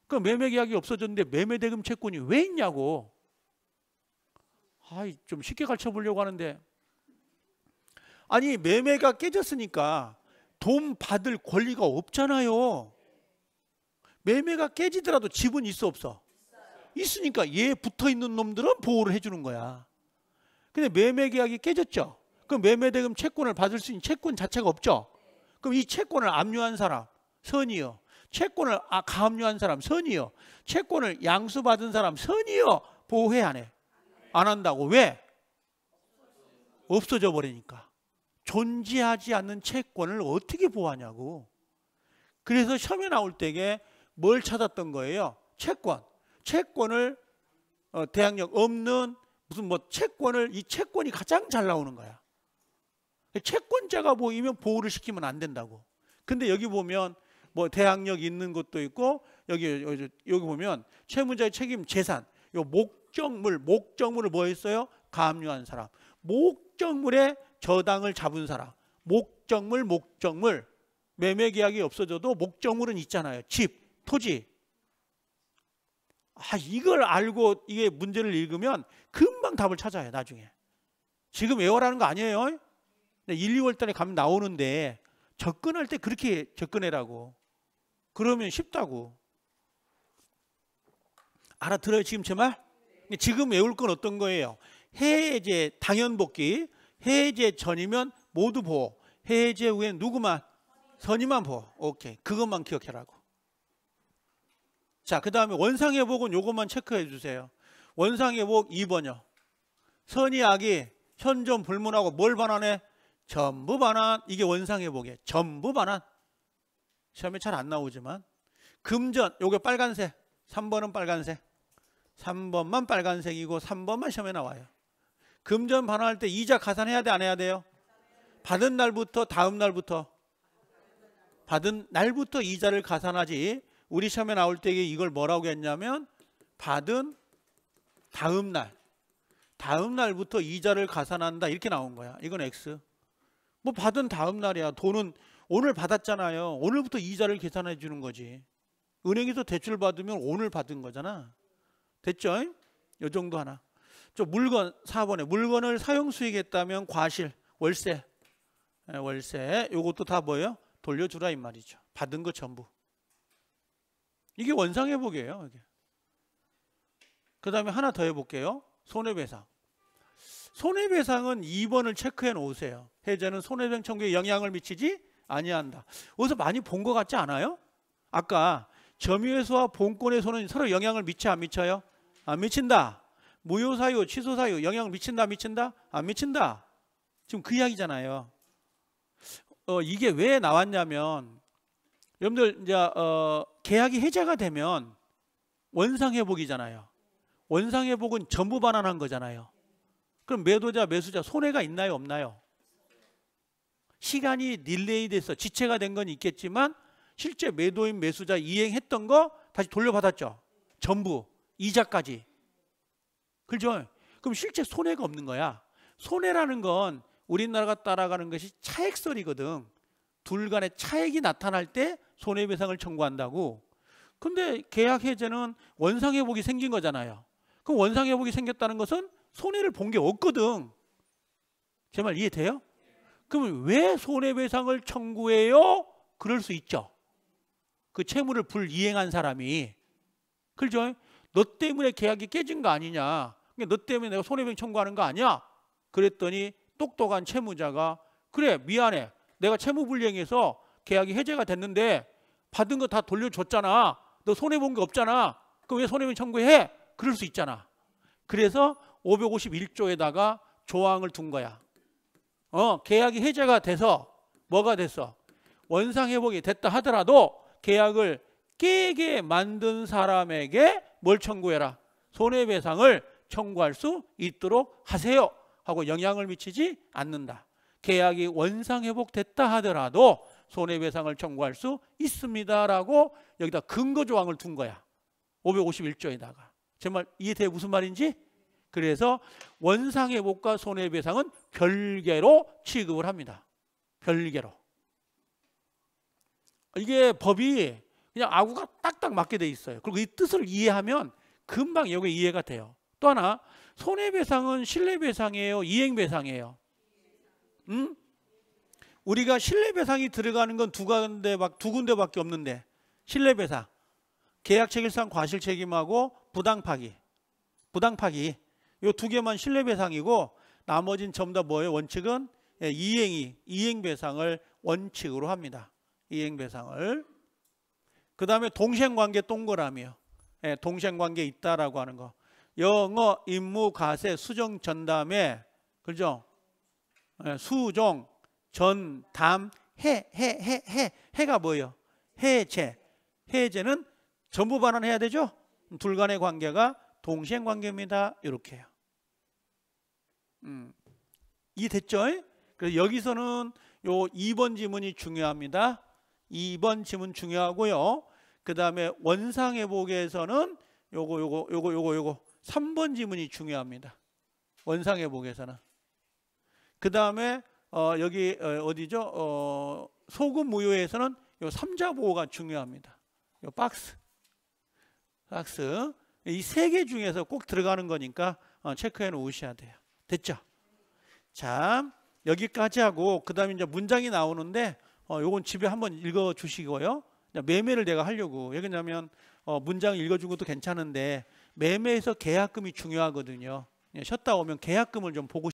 그 매매 계약이 없어졌는데 매매 대금 채권이 왜 있냐고. 아이 좀 쉽게 가르쳐 보려고 하는데 아니 매매가 깨졌으니까 돈 받을 권리가 없잖아요. 매매가 깨지더라도 집은 있어 없어? 있으니까 얘 붙어 있는 놈들은 보호를 해주는 거야. 근데 매매 계약이 깨졌죠. 그럼 매매대금 채권을 받을 수 있는 채권 자체가 없죠. 그럼 이 채권을 압류한 사람 선이요. 채권을 아, 가압류한 사람 선이요. 채권을 양수받은 사람 선이요. 보호해 안 해. 안 한다고 왜? 없어져 버리니까. 존재하지 않는 채권을 어떻게 보호하냐고. 그래서 시험에 나올 때에 뭘 찾았던 거예요? 채권. 채권을 어, 대항력 없는 무슨 뭐 채권을 이 채권이 가장 잘 나오는 거야. 채권자가 보이면 보호를 시키면 안 된다고. 근데 여기 보면 뭐 대항력 있는 것도 있고 여기 여기, 여기 보면 채무자의 책임 재산 요 목적물 목적물을 뭐 했어요? 가압류한 사람. 목적물에 저당을 잡은 사람. 목적물 목적물 매매 계약이 없어져도 목적물은 있잖아요. 집, 토지. 아, 이걸 알고 이게 문제를 읽으면 금방 답을 찾아요, 나중에. 지금 외워라는 거 아니에요? 1, 2월 달에 가면 나오는데 접근할 때 그렇게 접근해라고. 그러면 쉽다고. 알아들어요, 지금 제 말? 지금 외울 건 어떤 거예요? 해제 당연 복귀, 해제 전이면 모두 보호, 해제 후엔 누구만 선임만 보호. 오케이. 그것만 기억해라고. 자, 그 다음에 원상회복은 요것만 체크해 주세요. 원상회복 2번요. 선이 악이 현존 불문하고 뭘 반환해? 전부 반환. 이게 원상회복이에요. 전부 반환. 시험에 잘 안 나오지만. 금전, 요게 빨간색. 3번은 빨간색. 3번만 빨간색이고 3번만 시험에 나와요. 금전 반환할 때 이자 가산해야 돼? 안 해야 돼요? 받은 날부터 다음 날부터 받은 날부터 이자를 가산하지 우리 시험에 나올 때에 이걸 뭐라고 했냐면 받은 다음 날 다음 날부터 이자를 가산한다 이렇게 나온 거야. 이건 X. 뭐 받은 다음 날이야. 돈은 오늘 받았잖아요. 오늘부터 이자를 계산해 주는 거지. 은행에서 대출 받으면 오늘 받은 거잖아. 됐죠? 요 정도 하나. 저 물건 4번에 물건을 사용 수익했다면 과실, 월세. 예, 월세 요것도 다 뭐예요? 돌려주라 이 말이죠. 받은 거 전부. 이게 원상회복이에요. 이게. 그 다음에 하나 더 해볼게요. 손해배상. 손해배상은 2번을 체크해 놓으세요. 해제는 손해배상 청구에 영향을 미치지 아니한다. 어디서 많이 본 것 같지 않아요? 아까 점유회수와 본권의 손은 서로 영향을 미쳐 안 미쳐요? 안 미친다. 무효사유, 취소사유 영향을 미친다 미친다? 안 미친다. 지금 그 이야기잖아요. 어, 이게 왜 나왔냐면 여러분들 이제 어, 계약이 해제가 되면 원상회복이잖아요. 원상회복은 전부 반환한 거잖아요. 그럼 매도자, 매수자 손해가 있나요? 없나요? 시간이 딜레이 돼서 지체가 된 건 있겠지만 실제 매도인 매수자 이행했던 거 다시 돌려받았죠. 전부 이자까지. 그죠? 그럼 실제 손해가 없는 거야. 손해라는 건 우리나라가 따라가는 것이 차액설이거든. 둘 간의 차액이 나타날 때 손해배상을 청구한다고. 근데 계약 해제는 원상회복이 생긴 거잖아요. 그럼 원상회복이 생겼다는 것은 손해를 본 게 없거든. 제 말 이해돼요? 그럼 왜 손해배상을 청구해요? 그럴 수 있죠. 그 채무를 불이행한 사람이. 그죠? 너 때문에 계약이 깨진 거 아니냐. 그러니까 너 때문에 내가 손해배상 청구하는 거 아니야. 그랬더니 똑똑한 채무자가 그래 미안해. 내가 채무불이행해서 계약이 해제가 됐는데 받은 거 다 돌려줬잖아. 너 손해본 게 없잖아. 그왜 손해배상 청구해? 그럴 수 있잖아. 그래서 551조에다가 조항을 둔 거야. 어, 계약이 해제가 돼서 뭐가 됐어? 원상 회복이 됐다 하더라도 계약을 깨게 만든 사람에게 뭘 청구해라? 손해배상을 청구할 수 있도록 하세요. 하고 영향을 미치지 않는다. 계약이 원상 회복됐다 하더라도 손해배상을 청구할 수 있습니다라고 여기다 근거 조항을 둔 거야. 551조에다가. 정말 이해돼 무슨 말인지? 그래서 원상회복과 손해배상은 별개로 취급을 합니다. 별개로. 이게 법이 그냥 아구가 딱딱 맞게 돼 있어요. 그리고 이 뜻을 이해하면 금방 여기 이해가 돼요. 또 하나 손해배상은 신뢰배상이에요, 이행배상이에요. 응? 우리가 신뢰배상이 들어가는 건 두 군데 두 군데밖에 없는데 신뢰배상, 계약책임상 과실책임하고 부당파기, 부당파기 이 두 개만 신뢰배상이고 나머진 전부 다 뭐예요? 원칙은 예, 이행이 이행배상을 원칙으로 합니다. 이행배상을 그 다음에 동생관계 동그라미요. 예, 동생관계 있다라고 하는 거. 영어, 임무, 가세, 수정, 전담에 그죠? 예, 수정, 전, 담, 해, 해, 해, 해. 해가 뭐예요? 해제. 해제는 전부 반환해야 되죠? 둘 간의 관계가 동시행 관계입니다. 이렇게 요 음. 이됐죠 그래서 여기서는 요 2번 지문이 중요합니다. 2번 지문 중요하고요. 그 다음에 원상회복에서는 요거 요거 요거 요거 요거 3번 지문이 중요합니다. 원상회복에서는. 그 다음에 어, 여기 어, 디죠 어, 소금 무효에서는 요 삼자보호가 중요합니다. 요 박스, 박스 이 세 개 중에서 꼭 들어가는 거니까 어, 체크해 놓으셔야 돼요. 됐죠? 자 여기까지 하고 그다음에 이제 문장이 나오는데 어, 요건 집에 한번 읽어 주시고요. 매매를 내가 하려고 왜냐면 어, 문장 읽어준 것도 괜찮은데 매매에서 계약금이 중요하거든요. 셨다 예, 오면 계약금을 좀 보고